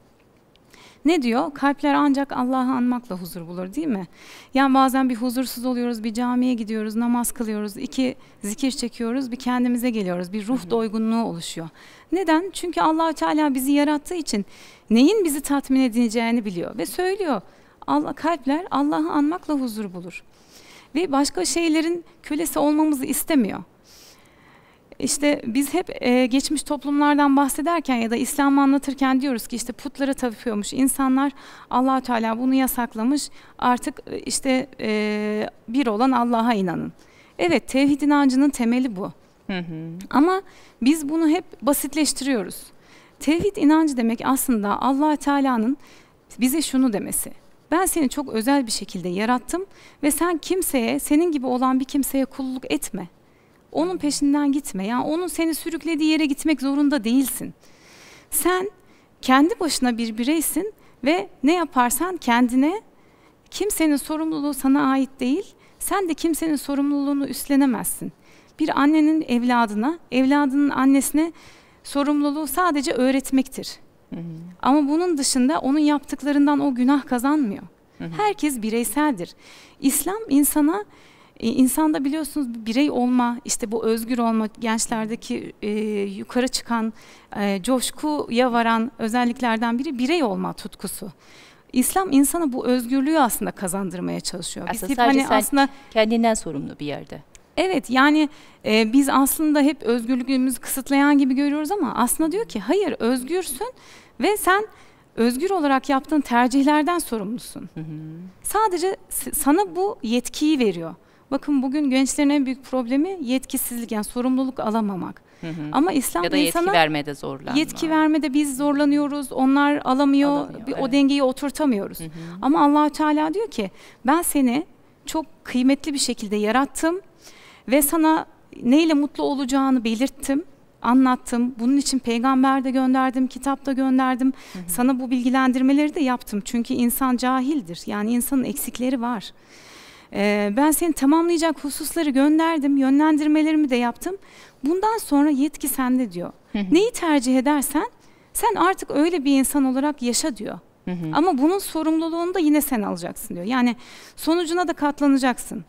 Ne diyor? Kalpler ancak Allah'ı anmakla huzur bulur değil mi? Yani bazen bir huzursuz oluyoruz, bir camiye gidiyoruz, namaz kılıyoruz, iki zikir çekiyoruz, bir kendimize geliyoruz. Bir ruh doygunluğu oluşuyor. Neden? Çünkü allah Teala bizi yarattığı için neyin bizi tatmin edeceğini biliyor ve söylüyor. Allah, kalpler Allah'ı anmakla huzur bulur ve başka şeylerin kölesi olmamızı istemiyor. İşte biz hep e, geçmiş toplumlardan bahsederken ya da İslam'ı anlatırken diyoruz ki işte putlara tapıyormuş insanlar. allah Teala bunu yasaklamış. Artık e, işte e, bir olan Allah'a inanın. Evet tevhid inancının temeli bu. Hı hı. Ama biz bunu hep basitleştiriyoruz. Tevhid inancı demek aslında allah Teala'nın bize şunu demesi. Ben seni çok özel bir şekilde yarattım ve sen kimseye, senin gibi olan bir kimseye kulluk etme. Onun peşinden gitme. Yani onun seni sürüklediği yere gitmek zorunda değilsin. Sen kendi başına bir bireysin ve ne yaparsan kendine kimsenin sorumluluğu sana ait değil. Sen de kimsenin sorumluluğunu üstlenemezsin. Bir annenin evladına, evladının annesine sorumluluğu sadece öğretmektir. Hı hı. Ama bunun dışında onun yaptıklarından o günah kazanmıyor. Hı hı. Herkes bireyseldir. İslam insana e, insanda biliyorsunuz bir birey olma, işte bu özgür olma, gençlerdeki e, yukarı çıkan, e, coşkuya varan özelliklerden biri birey olma tutkusu. İslam insana bu özgürlüğü aslında kazandırmaya çalışıyor. Aslında biz hep hani aslında kendinden sorumlu bir yerde. Evet yani e, biz aslında hep özgürlüğümüzü kısıtlayan gibi görüyoruz ama aslında diyor ki hayır özgürsün ve sen özgür olarak yaptığın tercihlerden sorumlusun. Hı hı. Sadece sana bu yetkiyi veriyor. Bakın bugün gençlerin en büyük problemi yetkisizlik yani sorumluluk alamamak. Hı hı. Ama İslam da insana yetki vermede zorlanma. Yetki vermede biz zorlanıyoruz, onlar alamıyor, alamıyor bir, evet. o dengeyi oturtamıyoruz. Hı hı. Ama Allah Teala diyor ki ben seni çok kıymetli bir şekilde yarattım ve sana neyle mutlu olacağını belirttim anlattım. Bunun için peygamber de gönderdim, kitap da gönderdim. Hı hı. Sana bu bilgilendirmeleri de yaptım. Çünkü insan cahildir. Yani insanın eksikleri var. Ee, ben seni tamamlayacak hususları gönderdim, yönlendirmelerimi de yaptım. Bundan sonra yetki sende diyor. Hı hı. Neyi tercih edersen sen artık öyle bir insan olarak yaşa diyor. Hı hı. Ama bunun sorumluluğunu da yine sen alacaksın diyor. Yani sonucuna da katlanacaksın.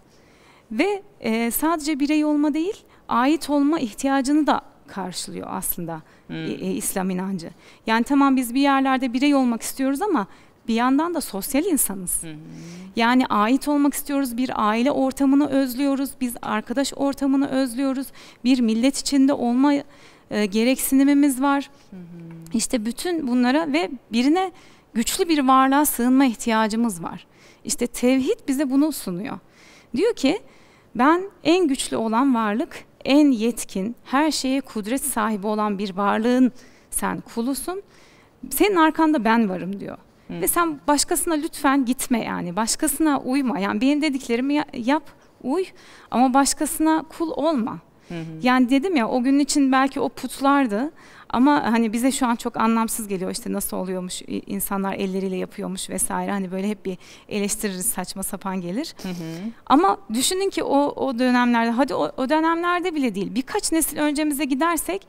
Ve e, sadece birey olma değil, ait olma ihtiyacını da karşılıyor aslında hmm. E, e, İslam inancı. Yani tamam biz bir yerlerde birey olmak istiyoruz ama bir yandan da sosyal insanız. Hı Yani ait olmak istiyoruz, bir aile ortamını özlüyoruz, biz arkadaş ortamını özlüyoruz, bir millet içinde olma e, gereksinimimiz var. Hı İşte bütün bunlara ve birine güçlü bir varlığa sığınma ihtiyacımız var. İşte tevhid bize bunu sunuyor. Diyor ki ben en güçlü olan varlık en yetkin, her şeye kudret sahibi olan bir varlığın sen kulusun. Senin arkanda ben varım diyor. Hı. Ve sen başkasına lütfen gitme yani. Başkasına uyma. Yani benim dediklerimi yap, uy ama başkasına kul olma. Hı hı. Yani dedim ya o gün için belki o putlardı ama hani bize şu an çok anlamsız geliyor işte nasıl oluyormuş insanlar elleriyle yapıyormuş vesaire hani böyle hep bir eleştiririz saçma sapan gelir. Hı hı. Ama düşünün ki o, o dönemlerde hadi o, o dönemlerde bile değil birkaç nesil öncemize gidersek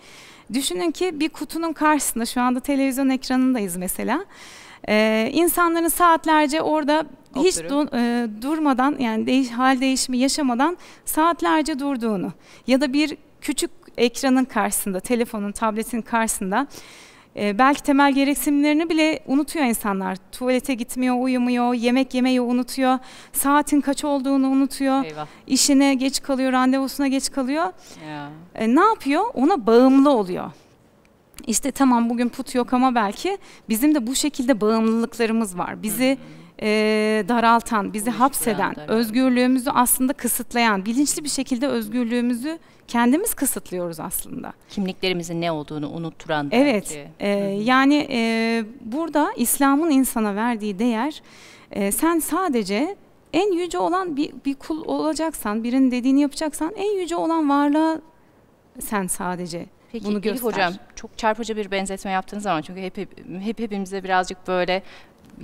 düşünün ki bir kutunun karşısında şu anda televizyon ekranındayız mesela. Ee, insanların saatlerce orada Oturun. hiç du, e, durmadan yani değiş, hal değişimi yaşamadan saatlerce durduğunu ya da bir küçük ekranın karşısında, telefonun, tabletin karşısında e, belki temel gereksinimlerini bile unutuyor insanlar. Tuvalete gitmiyor, uyumuyor, yemek yemeyi unutuyor, saatin kaç olduğunu unutuyor, Eyvah. işine geç kalıyor, randevusuna geç kalıyor. Yeah. E, ne yapıyor? Ona bağımlı oluyor. İşte tamam bugün put yok ama belki bizim de bu şekilde bağımlılıklarımız var. Bizi... Hmm e, daraltan, bizi hapseden, özgürlüğümüzü aslında kısıtlayan, bilinçli bir şekilde özgürlüğümüzü kendimiz kısıtlıyoruz aslında. Kimliklerimizin ne olduğunu unutturan. Evet, e, yani e, burada İslam'ın insana verdiği değer, e, sen sadece en yüce olan bir, bir kul olacaksan, birinin dediğini yapacaksan en yüce olan varlığa sen sadece Peki, bunu göster. Elif Hocam çok çarpıcı bir benzetme yaptığınız zaman çünkü hep, hep hepimize birazcık böyle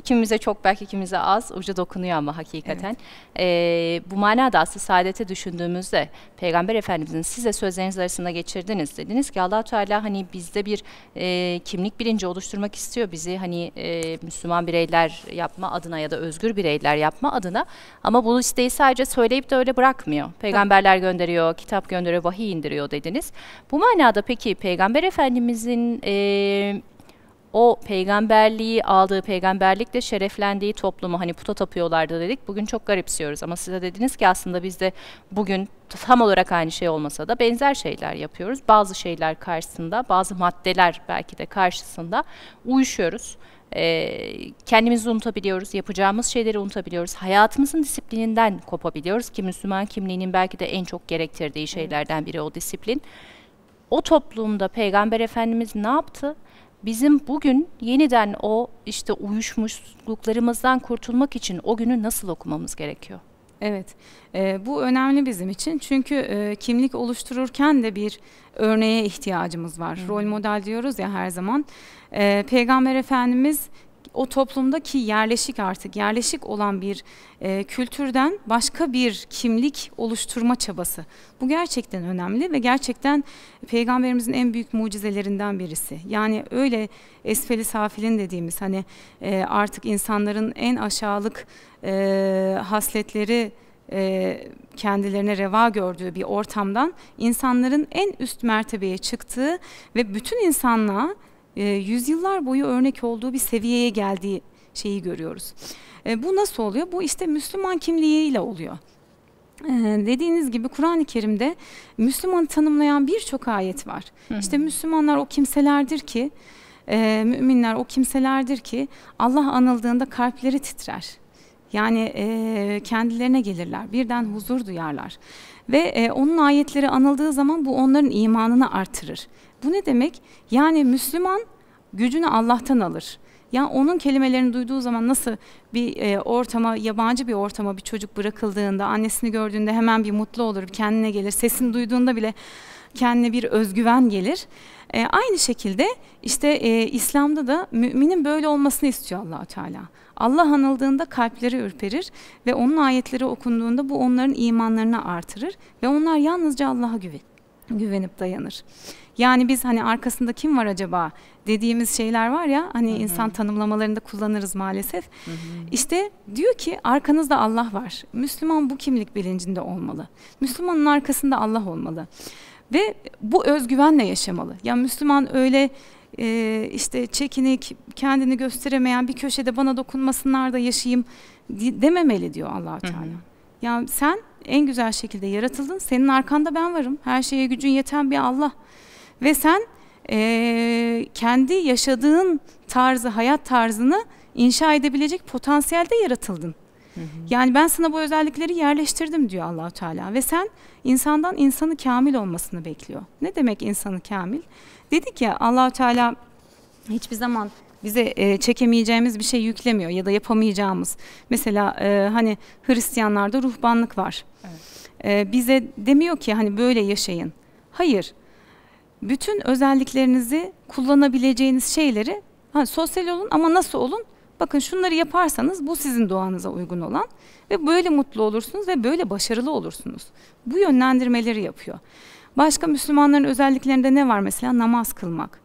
kimimize çok belki kimimize az ucu dokunuyor ama hakikaten. Evet. E, bu manada aslında saadete düşündüğümüzde Peygamber Efendimizin size sözleriniz arasında geçirdiniz dediniz ki allah Teala hani bizde bir e, kimlik bilinci oluşturmak istiyor bizi hani e, Müslüman bireyler yapma adına ya da özgür bireyler yapma adına ama bu isteği sadece söyleyip de öyle bırakmıyor. Peygamberler Tabii. gönderiyor, kitap gönderiyor, vahiy indiriyor dediniz. Bu manada peki Peygamber Efendimizin e, o peygamberliği aldığı peygamberlikle şereflendiği toplumu hani puta tapıyorlardı dedik. Bugün çok garipsiyoruz ama size dediniz ki aslında biz de bugün tam olarak aynı şey olmasa da benzer şeyler yapıyoruz. Bazı şeyler karşısında, bazı maddeler belki de karşısında uyuşuyoruz. Ee, kendimizi unutabiliyoruz, yapacağımız şeyleri unutabiliyoruz. Hayatımızın disiplininden kopabiliyoruz ki Müslüman kimliğinin belki de en çok gerektirdiği şeylerden biri o disiplin. O toplumda Peygamber Efendimiz ne yaptı? bizim bugün yeniden o işte uyuşmuşluklarımızdan kurtulmak için o günü nasıl okumamız gerekiyor? Evet, e, bu önemli bizim için çünkü e, kimlik oluştururken de bir örneğe ihtiyacımız var. Hı. Rol model diyoruz ya her zaman. E, Peygamber Efendimiz o toplumdaki yerleşik artık yerleşik olan bir e, kültürden başka bir kimlik oluşturma çabası. Bu gerçekten önemli ve gerçekten peygamberimizin en büyük mucizelerinden birisi. Yani öyle esfeli safilin dediğimiz hani e, artık insanların en aşağılık e, hasletleri e, kendilerine reva gördüğü bir ortamdan insanların en üst mertebeye çıktığı ve bütün insanlığa e, yüzyıllar boyu örnek olduğu bir seviyeye geldiği şeyi görüyoruz. E, bu nasıl oluyor? Bu işte Müslüman kimliğiyle oluyor. Ee, dediğiniz gibi Kur'an-ı Kerim'de Müslümanı tanımlayan birçok ayet var. Hı İşte Müslümanlar o kimselerdir ki, e, müminler o kimselerdir ki Allah anıldığında kalpleri titrer. Yani e, kendilerine gelirler, birden huzur duyarlar ve e, onun ayetleri anıldığı zaman bu onların imanını artırır bu ne demek? Yani Müslüman gücünü Allah'tan alır. Yani onun kelimelerini duyduğu zaman nasıl bir e, ortama, yabancı bir ortama bir çocuk bırakıldığında, annesini gördüğünde hemen bir mutlu olur, kendine gelir. Sesini duyduğunda bile kendine bir özgüven gelir. E, aynı şekilde işte e, İslam'da da müminin böyle olmasını istiyor Allah Teala. Allah anıldığında kalpleri ürperir ve onun ayetleri okunduğunda bu onların imanlarını artırır ve onlar yalnızca Allah'a güven, güvenip dayanır. Yani biz hani arkasında kim var acaba dediğimiz şeyler var ya hani Hı-hı. insan tanımlamalarında kullanırız maalesef. Hı-hı. İşte diyor ki arkanızda Allah var. Müslüman bu kimlik bilincinde olmalı. Müslümanın arkasında Allah olmalı. Ve bu özgüvenle yaşamalı. Ya Müslüman öyle e, işte çekinik, kendini gösteremeyen bir köşede bana dokunmasınlar da yaşayayım dememeli diyor allah Teala. Hı hı. Yani sen en güzel şekilde yaratıldın, senin arkanda ben varım. Her şeye gücün yeten bir Allah. Ve sen e, kendi yaşadığın tarzı, hayat tarzını inşa edebilecek potansiyelde yaratıldın. Yani ben sana bu özellikleri yerleştirdim diyor Allahu Teala ve sen insandan insanı kamil olmasını bekliyor. Ne demek insanı kamil? Dedik ya Allahu Teala hiçbir zaman bize e, çekemeyeceğimiz bir şey yüklemiyor ya da yapamayacağımız. Mesela e, hani Hristiyanlarda ruhbanlık var. Evet. E, bize demiyor ki hani böyle yaşayın. Hayır bütün özelliklerinizi kullanabileceğiniz şeyleri ha, sosyal olun ama nasıl olun? Bakın şunları yaparsanız bu sizin doğanıza uygun olan ve böyle mutlu olursunuz ve böyle başarılı olursunuz. Bu yönlendirmeleri yapıyor. Başka Müslümanların özelliklerinde ne var mesela? Namaz kılmak.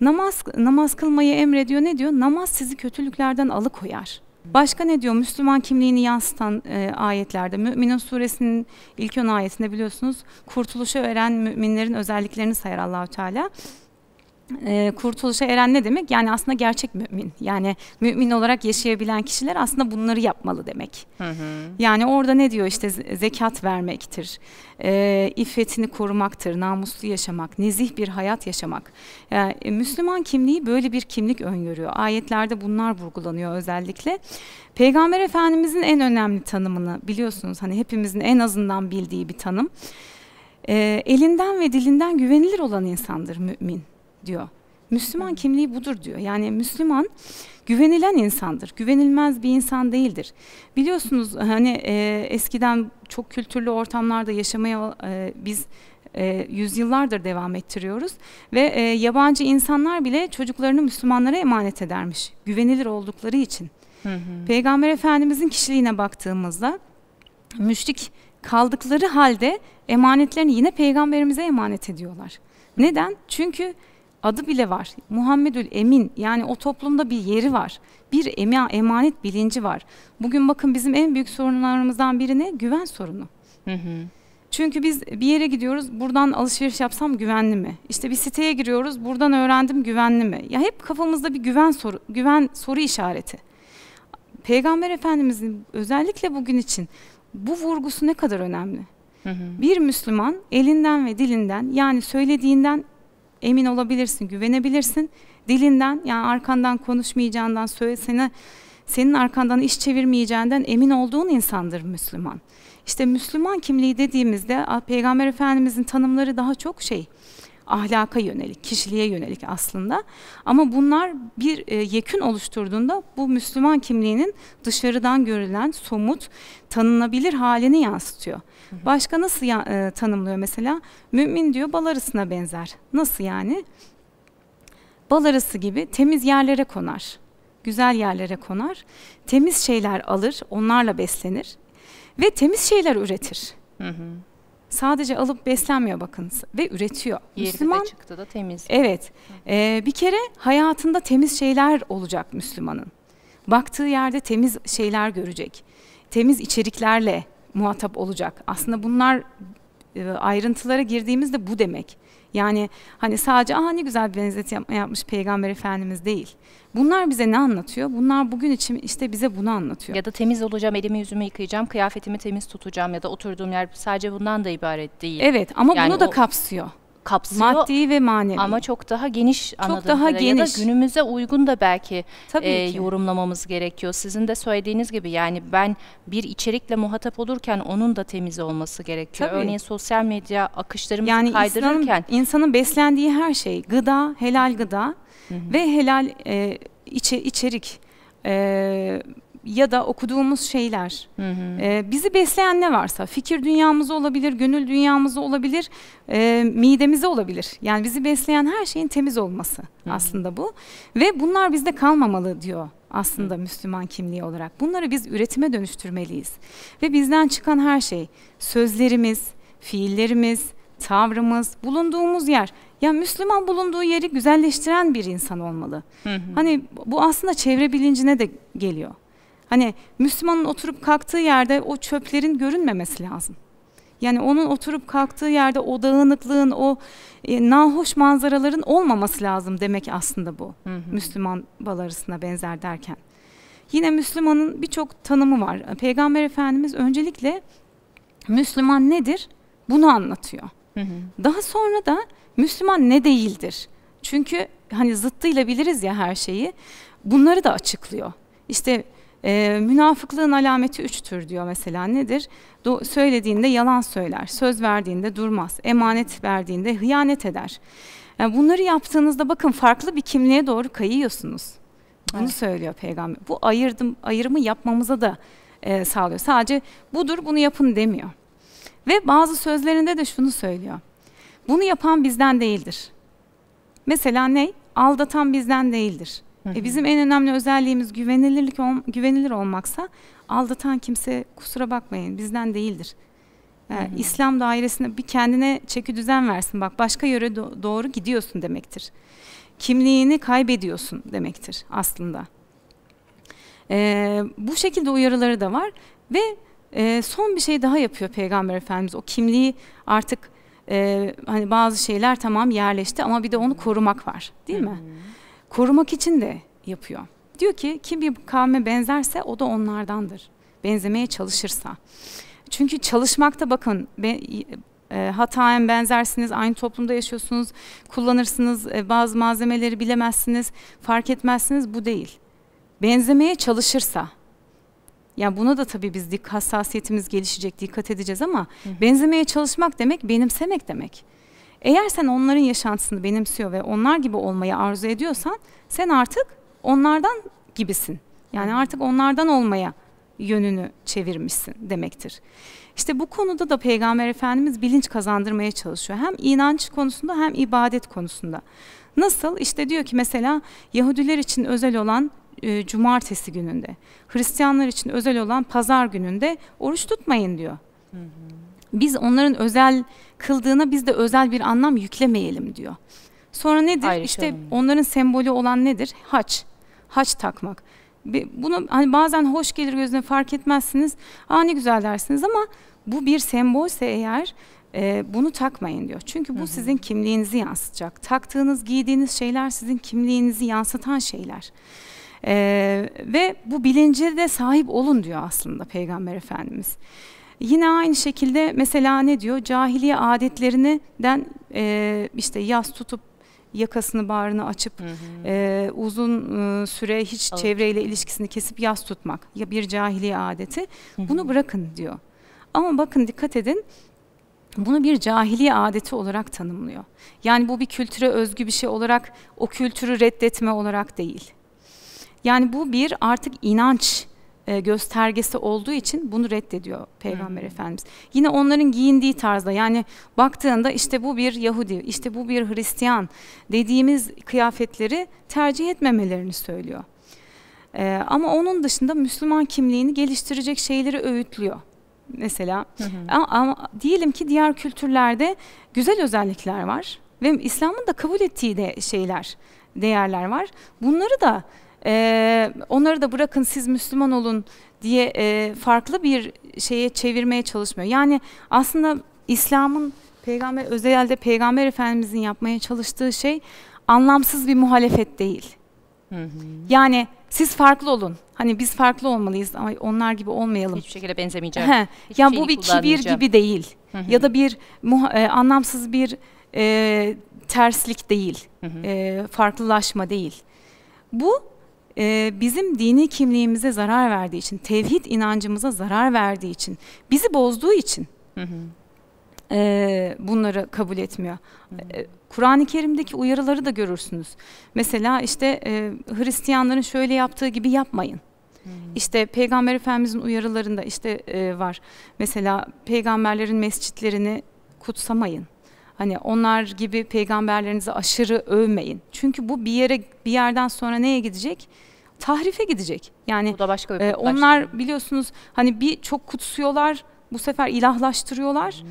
Namaz, namaz kılmayı emrediyor ne diyor? Namaz sizi kötülüklerden alıkoyar. Başka ne diyor? Müslüman kimliğini yansıtan e, ayetlerde. müminin suresinin ilk ön ayetinde biliyorsunuz kurtuluşu öğren müminlerin özelliklerini sayar Allahu Teala e, kurtuluşa eren ne demek? Yani aslında gerçek mümin. Yani mümin olarak yaşayabilen kişiler aslında bunları yapmalı demek. Hı hı. Yani orada ne diyor işte zekat vermektir, e, iffetini korumaktır, namuslu yaşamak, nezih bir hayat yaşamak. Yani, e, Müslüman kimliği böyle bir kimlik öngörüyor. Ayetlerde bunlar vurgulanıyor özellikle. Peygamber Efendimizin en önemli tanımını biliyorsunuz hani hepimizin en azından bildiği bir tanım. E, elinden ve dilinden güvenilir olan insandır mümin diyor. Müslüman kimliği budur diyor. Yani Müslüman güvenilen insandır. Güvenilmez bir insan değildir. Biliyorsunuz hani e, eskiden çok kültürlü ortamlarda yaşamaya e, biz e, yüzyıllardır devam ettiriyoruz ve e, yabancı insanlar bile çocuklarını Müslümanlara emanet edermiş. Güvenilir oldukları için. Hı hı. Peygamber Efendimizin kişiliğine baktığımızda müşrik kaldıkları halde emanetlerini yine peygamberimize emanet ediyorlar. Neden? Çünkü adı bile var. Muhammedül Emin yani o toplumda bir yeri var. Bir emanet bilinci var. Bugün bakın bizim en büyük sorunlarımızdan biri ne? Güven sorunu. Hı hı. Çünkü biz bir yere gidiyoruz, buradan alışveriş yapsam güvenli mi? İşte bir siteye giriyoruz, buradan öğrendim güvenli mi? Ya hep kafamızda bir güven soru, güven soru işareti. Peygamber Efendimizin özellikle bugün için bu vurgusu ne kadar önemli? Hı hı. Bir Müslüman elinden ve dilinden yani söylediğinden emin olabilirsin, güvenebilirsin. Dilinden yani arkandan konuşmayacağından, söylesene senin arkandan iş çevirmeyeceğinden emin olduğun insandır Müslüman. İşte Müslüman kimliği dediğimizde ah, Peygamber Efendimizin tanımları daha çok şey ahlaka yönelik, kişiliğe yönelik aslında. Ama bunlar bir e, yekün oluşturduğunda bu Müslüman kimliğinin dışarıdan görülen somut, tanınabilir halini yansıtıyor. Başka nasıl ya, e, tanımlıyor mesela? Mümin diyor bal arısına benzer. Nasıl yani? Bal arısı gibi temiz yerlere konar. Güzel yerlere konar. Temiz şeyler alır, onlarla beslenir ve temiz şeyler üretir. Hı hı sadece alıp beslenmiyor bakın ve üretiyor. Yeri Müslüman de çıktı da temiz. Evet. E, bir kere hayatında temiz şeyler olacak Müslümanın. Baktığı yerde temiz şeyler görecek. Temiz içeriklerle muhatap olacak. Aslında bunlar e, ayrıntılara girdiğimizde bu demek. Yani hani sadece aha ne güzel bir benzet yapmış Peygamber Efendimiz değil. Bunlar bize ne anlatıyor? Bunlar bugün için işte bize bunu anlatıyor. Ya da temiz olacağım, elimi yüzümü yıkayacağım, kıyafetimi temiz tutacağım ya da oturduğum yer sadece bundan da ibaret değil. Evet ama yani bunu da o... kapsıyor kapsıyor. Maddi ve manevi. Ama çok daha geniş çok daha kadarıyla geniş. da günümüze uygun da belki Tabii e, ki. yorumlamamız gerekiyor. Sizin de söylediğiniz gibi yani ben bir içerikle muhatap olurken onun da temiz olması gerekiyor. Tabii. Örneğin sosyal medya akışlarımızı yani kaydırırken. Yani insanın beslendiği her şey gıda, helal gıda Hı-hı. ve helal e, içe, içerik. E, ya da okuduğumuz şeyler hı hı. E, bizi besleyen ne varsa fikir dünyamız olabilir, gönül dünyamız olabilir, e, midemize olabilir. Yani bizi besleyen her şeyin temiz olması hı hı. aslında bu ve bunlar bizde kalmamalı diyor aslında hı. Müslüman kimliği olarak. Bunları biz üretime dönüştürmeliyiz ve bizden çıkan her şey sözlerimiz, fiillerimiz, tavrımız, bulunduğumuz yer ya Müslüman bulunduğu yeri güzelleştiren bir insan olmalı. Hı hı. Hani bu aslında çevre bilincine de geliyor. Hani Müslümanın oturup kalktığı yerde o çöplerin görünmemesi lazım. Yani onun oturup kalktığı yerde o dağınıklığın, o e, nahoş manzaraların olmaması lazım demek aslında bu. Hı hı. Müslüman bal arasına benzer derken. Yine Müslümanın birçok tanımı var. Peygamber Efendimiz öncelikle Müslüman nedir? Bunu anlatıyor. Hı hı. Daha sonra da Müslüman ne değildir? Çünkü hani zıttıyla biliriz ya her şeyi. Bunları da açıklıyor. İşte e, münafıklığın alameti üçtür diyor mesela nedir? Do söylediğinde yalan söyler, söz verdiğinde durmaz, emanet verdiğinde hıyanet eder. Yani bunları yaptığınızda bakın farklı bir kimliğe doğru kayıyorsunuz. Bunu evet. söylüyor peygamber. Bu ayırdım, ayırımı yapmamıza da e, sağlıyor. Sadece budur bunu yapın demiyor. Ve bazı sözlerinde de şunu söylüyor. Bunu yapan bizden değildir. Mesela ne? Aldatan bizden değildir. E bizim en önemli özelliğimiz güvenilirlik güvenilir olmaksa aldatan kimse kusura bakmayın bizden değildir. Yani e, hı hı. İslam dairesine bir kendine çeki düzen versin. Bak başka yöre do doğru gidiyorsun demektir. Kimliğini kaybediyorsun demektir aslında. Ee, bu şekilde uyarıları da var ve e, son bir şey daha yapıyor Peygamber Efendimiz. O kimliği artık e, hani bazı şeyler tamam yerleşti ama bir de onu korumak var değil mi? Hı hı korumak için de yapıyor. Diyor ki kim bir kavme benzerse o da onlardandır. Benzemeye çalışırsa. Çünkü çalışmakta bakın be, e, hataen benzersiniz, aynı toplumda yaşıyorsunuz, kullanırsınız, e, bazı malzemeleri bilemezsiniz, fark etmezsiniz bu değil. Benzemeye çalışırsa yani buna da tabii biz dik hassasiyetimiz gelişecek, dikkat edeceğiz ama hı hı. benzemeye çalışmak demek benimsemek demek. Eğer sen onların yaşantısını benimsiyor ve onlar gibi olmayı arzu ediyorsan sen artık onlardan gibisin. Yani artık onlardan olmaya yönünü çevirmişsin demektir. İşte bu konuda da Peygamber Efendimiz bilinç kazandırmaya çalışıyor. Hem inanç konusunda hem ibadet konusunda. Nasıl? İşte diyor ki mesela Yahudiler için özel olan e, cumartesi gününde, Hristiyanlar için özel olan pazar gününde oruç tutmayın diyor. Hı hı biz onların özel kıldığına biz de özel bir anlam yüklemeyelim diyor. Sonra nedir? Ayrıca işte önemli. Şey. onların sembolü olan nedir? Haç. Haç takmak. Bunu hani bazen hoş gelir gözüne fark etmezsiniz. Aa ne güzel dersiniz ama bu bir sembolse eğer e, bunu takmayın diyor. Çünkü bu Hı-hı. sizin kimliğinizi yansıtacak. Taktığınız, giydiğiniz şeyler sizin kimliğinizi yansıtan şeyler. E, ve bu bilinci de sahip olun diyor aslında Peygamber Efendimiz. Yine aynı şekilde mesela ne diyor? Cahiliye adetlerinden e, işte yaz tutup yakasını bağrını açıp hı hı. E, uzun e, süre hiç evet. çevreyle ilişkisini kesip yaz tutmak ya bir cahiliye adeti. Hı hı. Bunu bırakın diyor. Ama bakın dikkat edin bunu bir cahiliye adeti olarak tanımlıyor. Yani bu bir kültüre özgü bir şey olarak o kültürü reddetme olarak değil. Yani bu bir artık inanç e, göstergesi olduğu için bunu reddediyor Peygamber hmm. Efendimiz. Yine onların giyindiği tarzda yani baktığında işte bu bir Yahudi, işte bu bir Hristiyan dediğimiz kıyafetleri tercih etmemelerini söylüyor. E, ama onun dışında Müslüman kimliğini geliştirecek şeyleri öğütlüyor mesela. Hı hı. Ama, ama diyelim ki diğer kültürlerde güzel özellikler var ve İslam'ın da kabul ettiği de şeyler, değerler var. Bunları da e, onları da bırakın siz Müslüman olun diye e, farklı bir şeye çevirmeye çalışmıyor. Yani aslında İslam'ın peygamber özellikle peygamber efendimizin yapmaya çalıştığı şey anlamsız bir muhalefet değil. Hı hı. Yani siz farklı olun. Hani biz farklı olmalıyız ama onlar gibi olmayalım. Hiçbir şekilde benzemeyeceğim. Ya bu bir kibir gibi değil. Hı hı. Ya da bir e, anlamsız bir e, terslik değil. Hı hı. E, farklılaşma değil. Bu e, bizim dini kimliğimize zarar verdiği için, tevhid inancımıza zarar verdiği için, bizi bozduğu için hı hı. E, bunları kabul etmiyor. E, Kur'an-ı Kerim'deki uyarıları da görürsünüz. Mesela işte e, Hristiyanların şöyle yaptığı gibi yapmayın. İşte Peygamber Efendimizin uyarılarında işte e, var. Mesela peygamberlerin mescitlerini kutsamayın. Hani onlar gibi peygamberlerinizi aşırı övmeyin. Çünkü bu bir yere bir yerden sonra neye gidecek? Tahrife gidecek. Yani bu da başka bir e, onlar biliyorsunuz hani bir çok kutsuyorlar, bu sefer ilahlaştırıyorlar.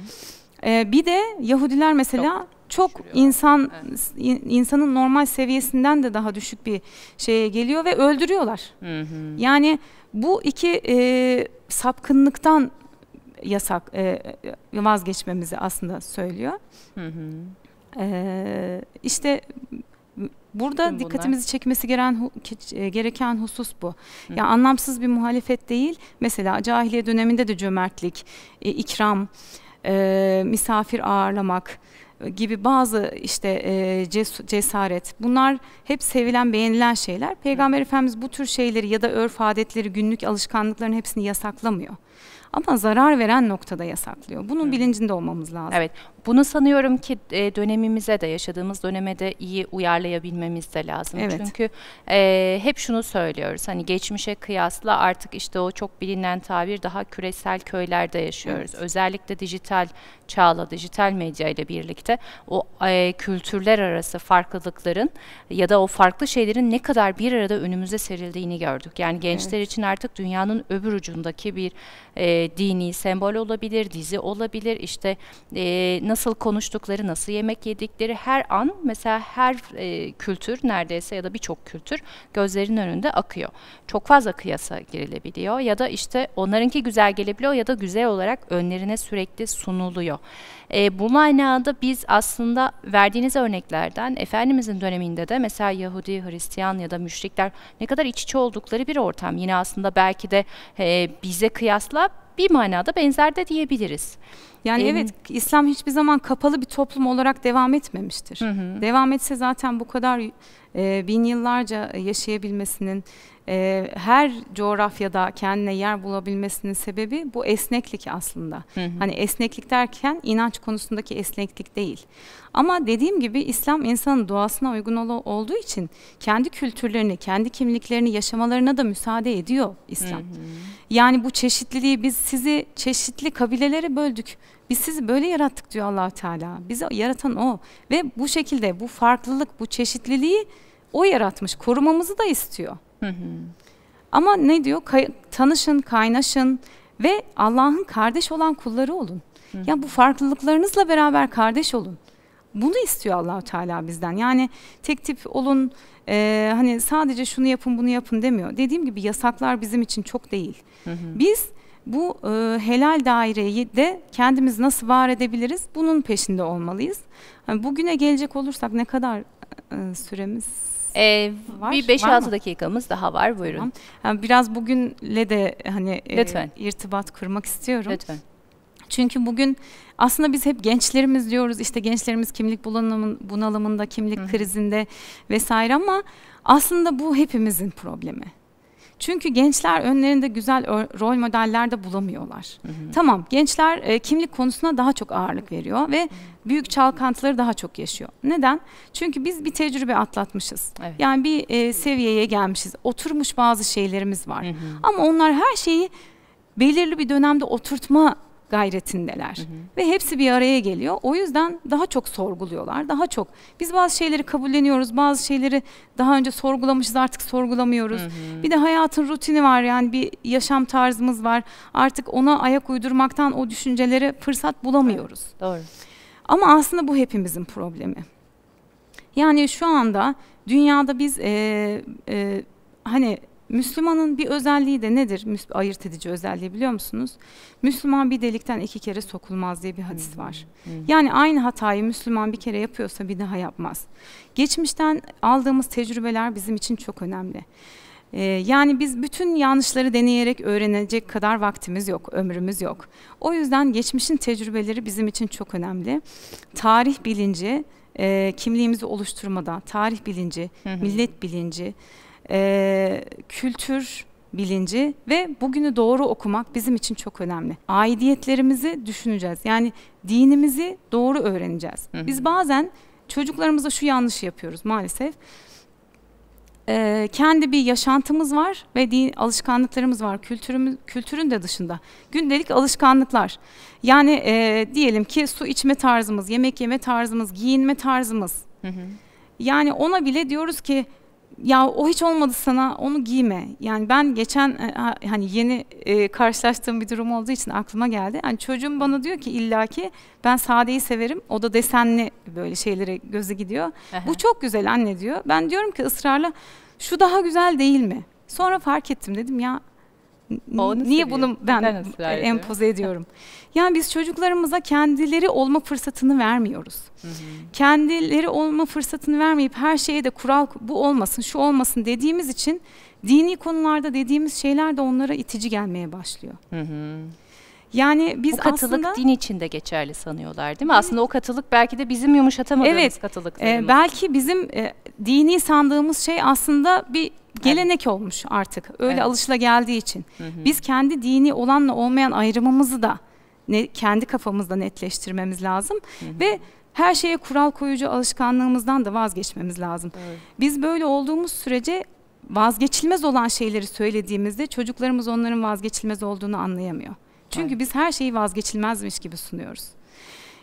E, bir de Yahudiler mesela çok çok insan evet. insanın normal seviyesinden de daha düşük bir şeye geliyor ve öldürüyorlar. Hı hı. Yani bu iki e, sapkınlıktan yasak e, e, vazgeçmemizi aslında söylüyor. Hı hı. E, işte burada Tüm dikkatimizi bunlar. çekmesi gereken e, gereken husus bu. Hı. Yani anlamsız bir muhalefet değil. Mesela cahiliye döneminde de cömertlik, e, ikram, e, misafir ağırlamak e, gibi bazı işte e, ces cesaret bunlar hep sevilen beğenilen şeyler. Peygamber Hı. Efendimiz bu tür şeyleri ya da örf adetleri günlük alışkanlıkların hepsini yasaklamıyor. Ama zarar veren noktada yasaklıyor. Bunun Hı. bilincinde olmamız lazım. Evet. Bunu sanıyorum ki e, dönemimize de yaşadığımız döneme de iyi uyarlayabilmemiz de lazım. Evet. Çünkü e, hep şunu söylüyoruz hani geçmişe kıyasla artık işte o çok bilinen tabir daha küresel köylerde yaşıyoruz. Evet. Özellikle dijital çağla, dijital medya ile birlikte o e, kültürler arası farklılıkların ya da o farklı şeylerin ne kadar bir arada önümüze serildiğini gördük. Yani gençler evet. için artık dünyanın öbür ucundaki bir e, dini sembol olabilir, dizi olabilir, işte e, nasıl nasıl konuştukları, nasıl yemek yedikleri her an mesela her e, kültür neredeyse ya da birçok kültür gözlerin önünde akıyor. Çok fazla kıyasa girilebiliyor ya da işte onlarınki güzel gelebiliyor ya da güzel olarak önlerine sürekli sunuluyor. E, bu manada biz aslında verdiğiniz örneklerden Efendimizin döneminde de mesela Yahudi, Hristiyan ya da müşrikler ne kadar iç içe oldukları bir ortam. Yine aslında belki de e, bize kıyasla bir manada benzer de diyebiliriz. Yani ee, evet İslam hiçbir zaman kapalı bir toplum olarak devam etmemiştir. Hı hı. Devam etse zaten bu kadar e, bin yıllarca yaşayabilmesinin e, her coğrafyada kendine yer bulabilmesinin sebebi bu esneklik aslında. Hı hı. Hani esneklik derken inanç konusundaki esneklik değil. Ama dediğim gibi İslam insanın doğasına uygun olduğu için kendi kültürlerini, kendi kimliklerini yaşamalarına da müsaade ediyor İslam. Hı hı. Yani bu çeşitliliği biz sizi çeşitli kabilelere böldük. Biz sizi böyle yarattık diyor allah Teala. Bizi yaratan o. Ve bu şekilde bu farklılık, bu çeşitliliği o yaratmış. Korumamızı da istiyor. Hı hı. Ama ne diyor? Kay tanışın, kaynaşın ve Allah'ın kardeş olan kulları olun. Hı. Ya bu farklılıklarınızla beraber kardeş olun. Bunu istiyor Allahu Teala bizden. Yani tek tip olun, e, hani sadece şunu yapın, bunu yapın demiyor. Dediğim gibi yasaklar bizim için çok değil. Hı hı. Biz bu e, helal daireyi de kendimiz nasıl var edebiliriz? Bunun peşinde olmalıyız. Yani bugüne gelecek olursak ne kadar e, süremiz ee, var, bir 5-6 dakikamız daha var buyurun. Tamam. Yani biraz bugünle de hani e, Lütfen. irtibat kurmak istiyorum. Lütfen. Çünkü bugün aslında biz hep gençlerimiz diyoruz işte gençlerimiz kimlik bunalımında, kimlik Hı. krizinde vesaire ama aslında bu hepimizin problemi. Çünkü gençler önlerinde güzel rol modeller de bulamıyorlar. Hı hı. Tamam gençler e, kimlik konusuna daha çok ağırlık veriyor ve büyük çalkantıları daha çok yaşıyor. Neden? Çünkü biz bir tecrübe atlatmışız. Evet. Yani bir e, seviyeye gelmişiz. Oturmuş bazı şeylerimiz var. Hı hı. Ama onlar her şeyi belirli bir dönemde oturtma gayretindeler. Hı hı. Ve hepsi bir araya geliyor. O yüzden daha çok sorguluyorlar. Daha çok biz bazı şeyleri kabulleniyoruz. Bazı şeyleri daha önce sorgulamışız artık sorgulamıyoruz. Hı hı. Bir de hayatın rutini var yani bir yaşam tarzımız var. Artık ona ayak uydurmaktan o düşüncelere fırsat bulamıyoruz. Evet, doğru. Ama aslında bu hepimizin problemi. Yani şu anda dünyada biz e, e, hani Müslümanın bir özelliği de nedir? ayırt edici özelliği biliyor musunuz? Müslüman bir delikten iki kere sokulmaz diye bir hadis hmm. var. Hmm. Yani aynı hatayı Müslüman bir kere yapıyorsa bir daha yapmaz. Geçmişten aldığımız tecrübeler bizim için çok önemli. Ee, yani biz bütün yanlışları deneyerek öğrenecek kadar vaktimiz yok, ömrümüz yok. O yüzden geçmişin tecrübeleri bizim için çok önemli. Tarih bilinci, e, kimliğimizi oluşturmada, tarih bilinci, millet bilinci, e, kültür bilinci ve bugünü doğru okumak bizim için çok önemli. Aidiyetlerimizi düşüneceğiz. Yani dinimizi doğru öğreneceğiz. Hı hı. Biz bazen çocuklarımıza şu yanlışı yapıyoruz maalesef. Ee, kendi bir yaşantımız var ve din alışkanlıklarımız var. Kültürümüz, kültürün de dışında. Gündelik alışkanlıklar. Yani e, diyelim ki su içme tarzımız, yemek yeme tarzımız, giyinme tarzımız. Hı hı. Yani ona bile diyoruz ki ya o hiç olmadı sana onu giyme. Yani ben geçen e, hani yeni e, karşılaştığım bir durum olduğu için aklıma geldi. Yani çocuğum bana diyor ki illaki ben sadeyi severim. O da desenli böyle şeylere gözü gidiyor. Aha. Bu çok güzel anne diyor. Ben diyorum ki ısrarla şu daha güzel değil mi? Sonra fark ettim dedim ya o niye seviyor? bunu ben Neden empoze ediyorum? yani biz çocuklarımıza kendileri olma fırsatını vermiyoruz. Hı hı. Kendileri olma fırsatını vermeyip her şeye de kural bu olmasın, şu olmasın dediğimiz için dini konularda dediğimiz şeyler de onlara itici gelmeye başlıyor. Hı hı. Yani biz o katılık aslında, din içinde geçerli sanıyorlar değil mi? Evet. Aslında o katılık belki de bizim yumuşatamadığımız evet, katılık. E, belki bizim e, dini sandığımız şey aslında bir gelenek evet. olmuş artık. Öyle evet. alışla geldiği için. Hı hı. Biz kendi dini olanla olmayan ayrımımızı da ne, kendi kafamızda netleştirmemiz lazım hı hı. ve her şeye kural koyucu alışkanlığımızdan da vazgeçmemiz lazım. Evet. Biz böyle olduğumuz sürece vazgeçilmez olan şeyleri söylediğimizde çocuklarımız onların vazgeçilmez olduğunu anlayamıyor. Çünkü biz her şeyi vazgeçilmezmiş gibi sunuyoruz.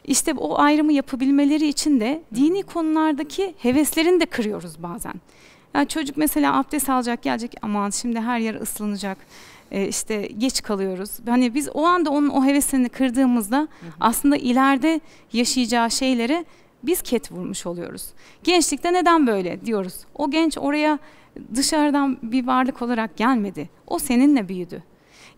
İşte o ayrımı yapabilmeleri için de dini konulardaki heveslerini de kırıyoruz bazen. Yani çocuk mesela abdest alacak gelecek aman şimdi her yer ıslanacak e, işte geç kalıyoruz. Hani biz o anda onun o hevesini kırdığımızda aslında ileride yaşayacağı şeyleri biz ket vurmuş oluyoruz. Gençlikte neden böyle diyoruz. O genç oraya dışarıdan bir varlık olarak gelmedi. O seninle büyüdü.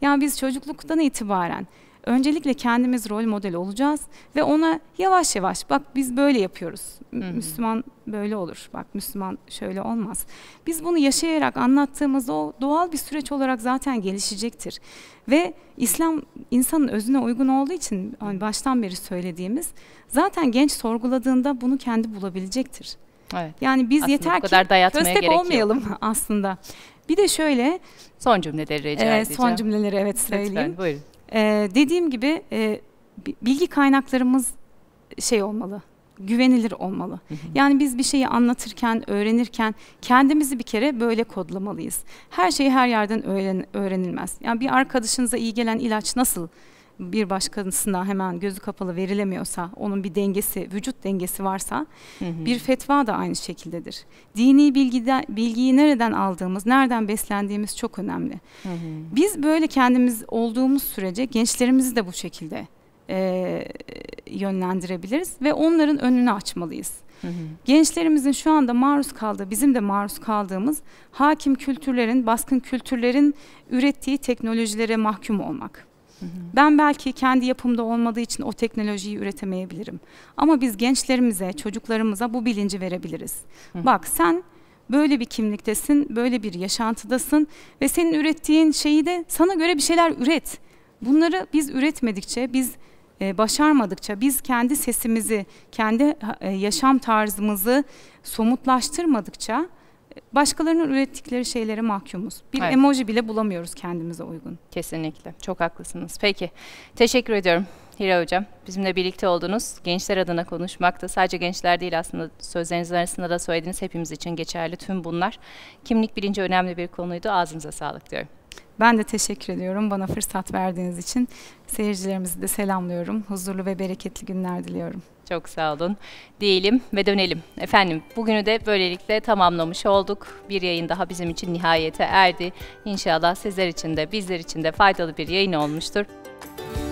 Yani biz çocukluktan itibaren öncelikle kendimiz rol model olacağız ve ona yavaş yavaş bak biz böyle yapıyoruz. Hı hı. Müslüman böyle olur. Bak Müslüman şöyle olmaz. Biz bunu yaşayarak anlattığımızda o doğal bir süreç olarak zaten gelişecektir. Ve İslam insanın özüne uygun olduğu için hani baştan beri söylediğimiz zaten genç sorguladığında bunu kendi bulabilecektir. Evet. Yani biz aslında yeter ki köstek olmayalım aslında. Bir de şöyle son cümleleri rica e, edeceğim. Son cümleleri evet söyleyeyim. Lütfen buyurun. E, dediğim gibi e, bilgi kaynaklarımız şey olmalı güvenilir olmalı. Yani biz bir şeyi anlatırken, öğrenirken kendimizi bir kere böyle kodlamalıyız. Her şey her yerden öğren öğrenilmez. Yani bir arkadaşınıza iyi gelen ilaç nasıl bir başkasına hemen gözü kapalı verilemiyorsa, onun bir dengesi, vücut dengesi varsa hı hı. bir fetva da aynı şekildedir. Dini bilgiden, bilgiyi nereden aldığımız, nereden beslendiğimiz çok önemli. Hı hı. Biz böyle kendimiz olduğumuz sürece gençlerimizi de bu şekilde e, yönlendirebiliriz ve onların önünü açmalıyız. Gençlerimizin şu anda maruz kaldığı, bizim de maruz kaldığımız hakim kültürlerin, baskın kültürlerin ürettiği teknolojilere mahkum olmak. Ben belki kendi yapımda olmadığı için o teknolojiyi üretemeyebilirim. Ama biz gençlerimize, çocuklarımıza bu bilinci verebiliriz. Bak sen böyle bir kimliktesin, böyle bir yaşantıdasın ve senin ürettiğin şeyi de sana göre bir şeyler üret. Bunları biz üretmedikçe, biz e, başarmadıkça, biz kendi sesimizi, kendi e, yaşam tarzımızı somutlaştırmadıkça başkalarının ürettikleri şeylere mahkumuz. Bir evet. emoji bile bulamıyoruz kendimize uygun. Kesinlikle. Çok haklısınız. Peki. Teşekkür ediyorum Hira Hocam. Bizimle birlikte oldunuz. Gençler adına konuşmakta. Sadece gençler değil aslında sözleriniz arasında da söylediğiniz hepimiz için geçerli tüm bunlar. Kimlik bilinci önemli bir konuydu. Ağzınıza sağlık diyorum. Ben de teşekkür ediyorum bana fırsat verdiğiniz için. Seyircilerimizi de selamlıyorum. Huzurlu ve bereketli günler diliyorum. Çok sağ olun. Diyelim ve dönelim. Efendim bugünü de böylelikle tamamlamış olduk. Bir yayın daha bizim için nihayete erdi. İnşallah sizler için de bizler için de faydalı bir yayın olmuştur.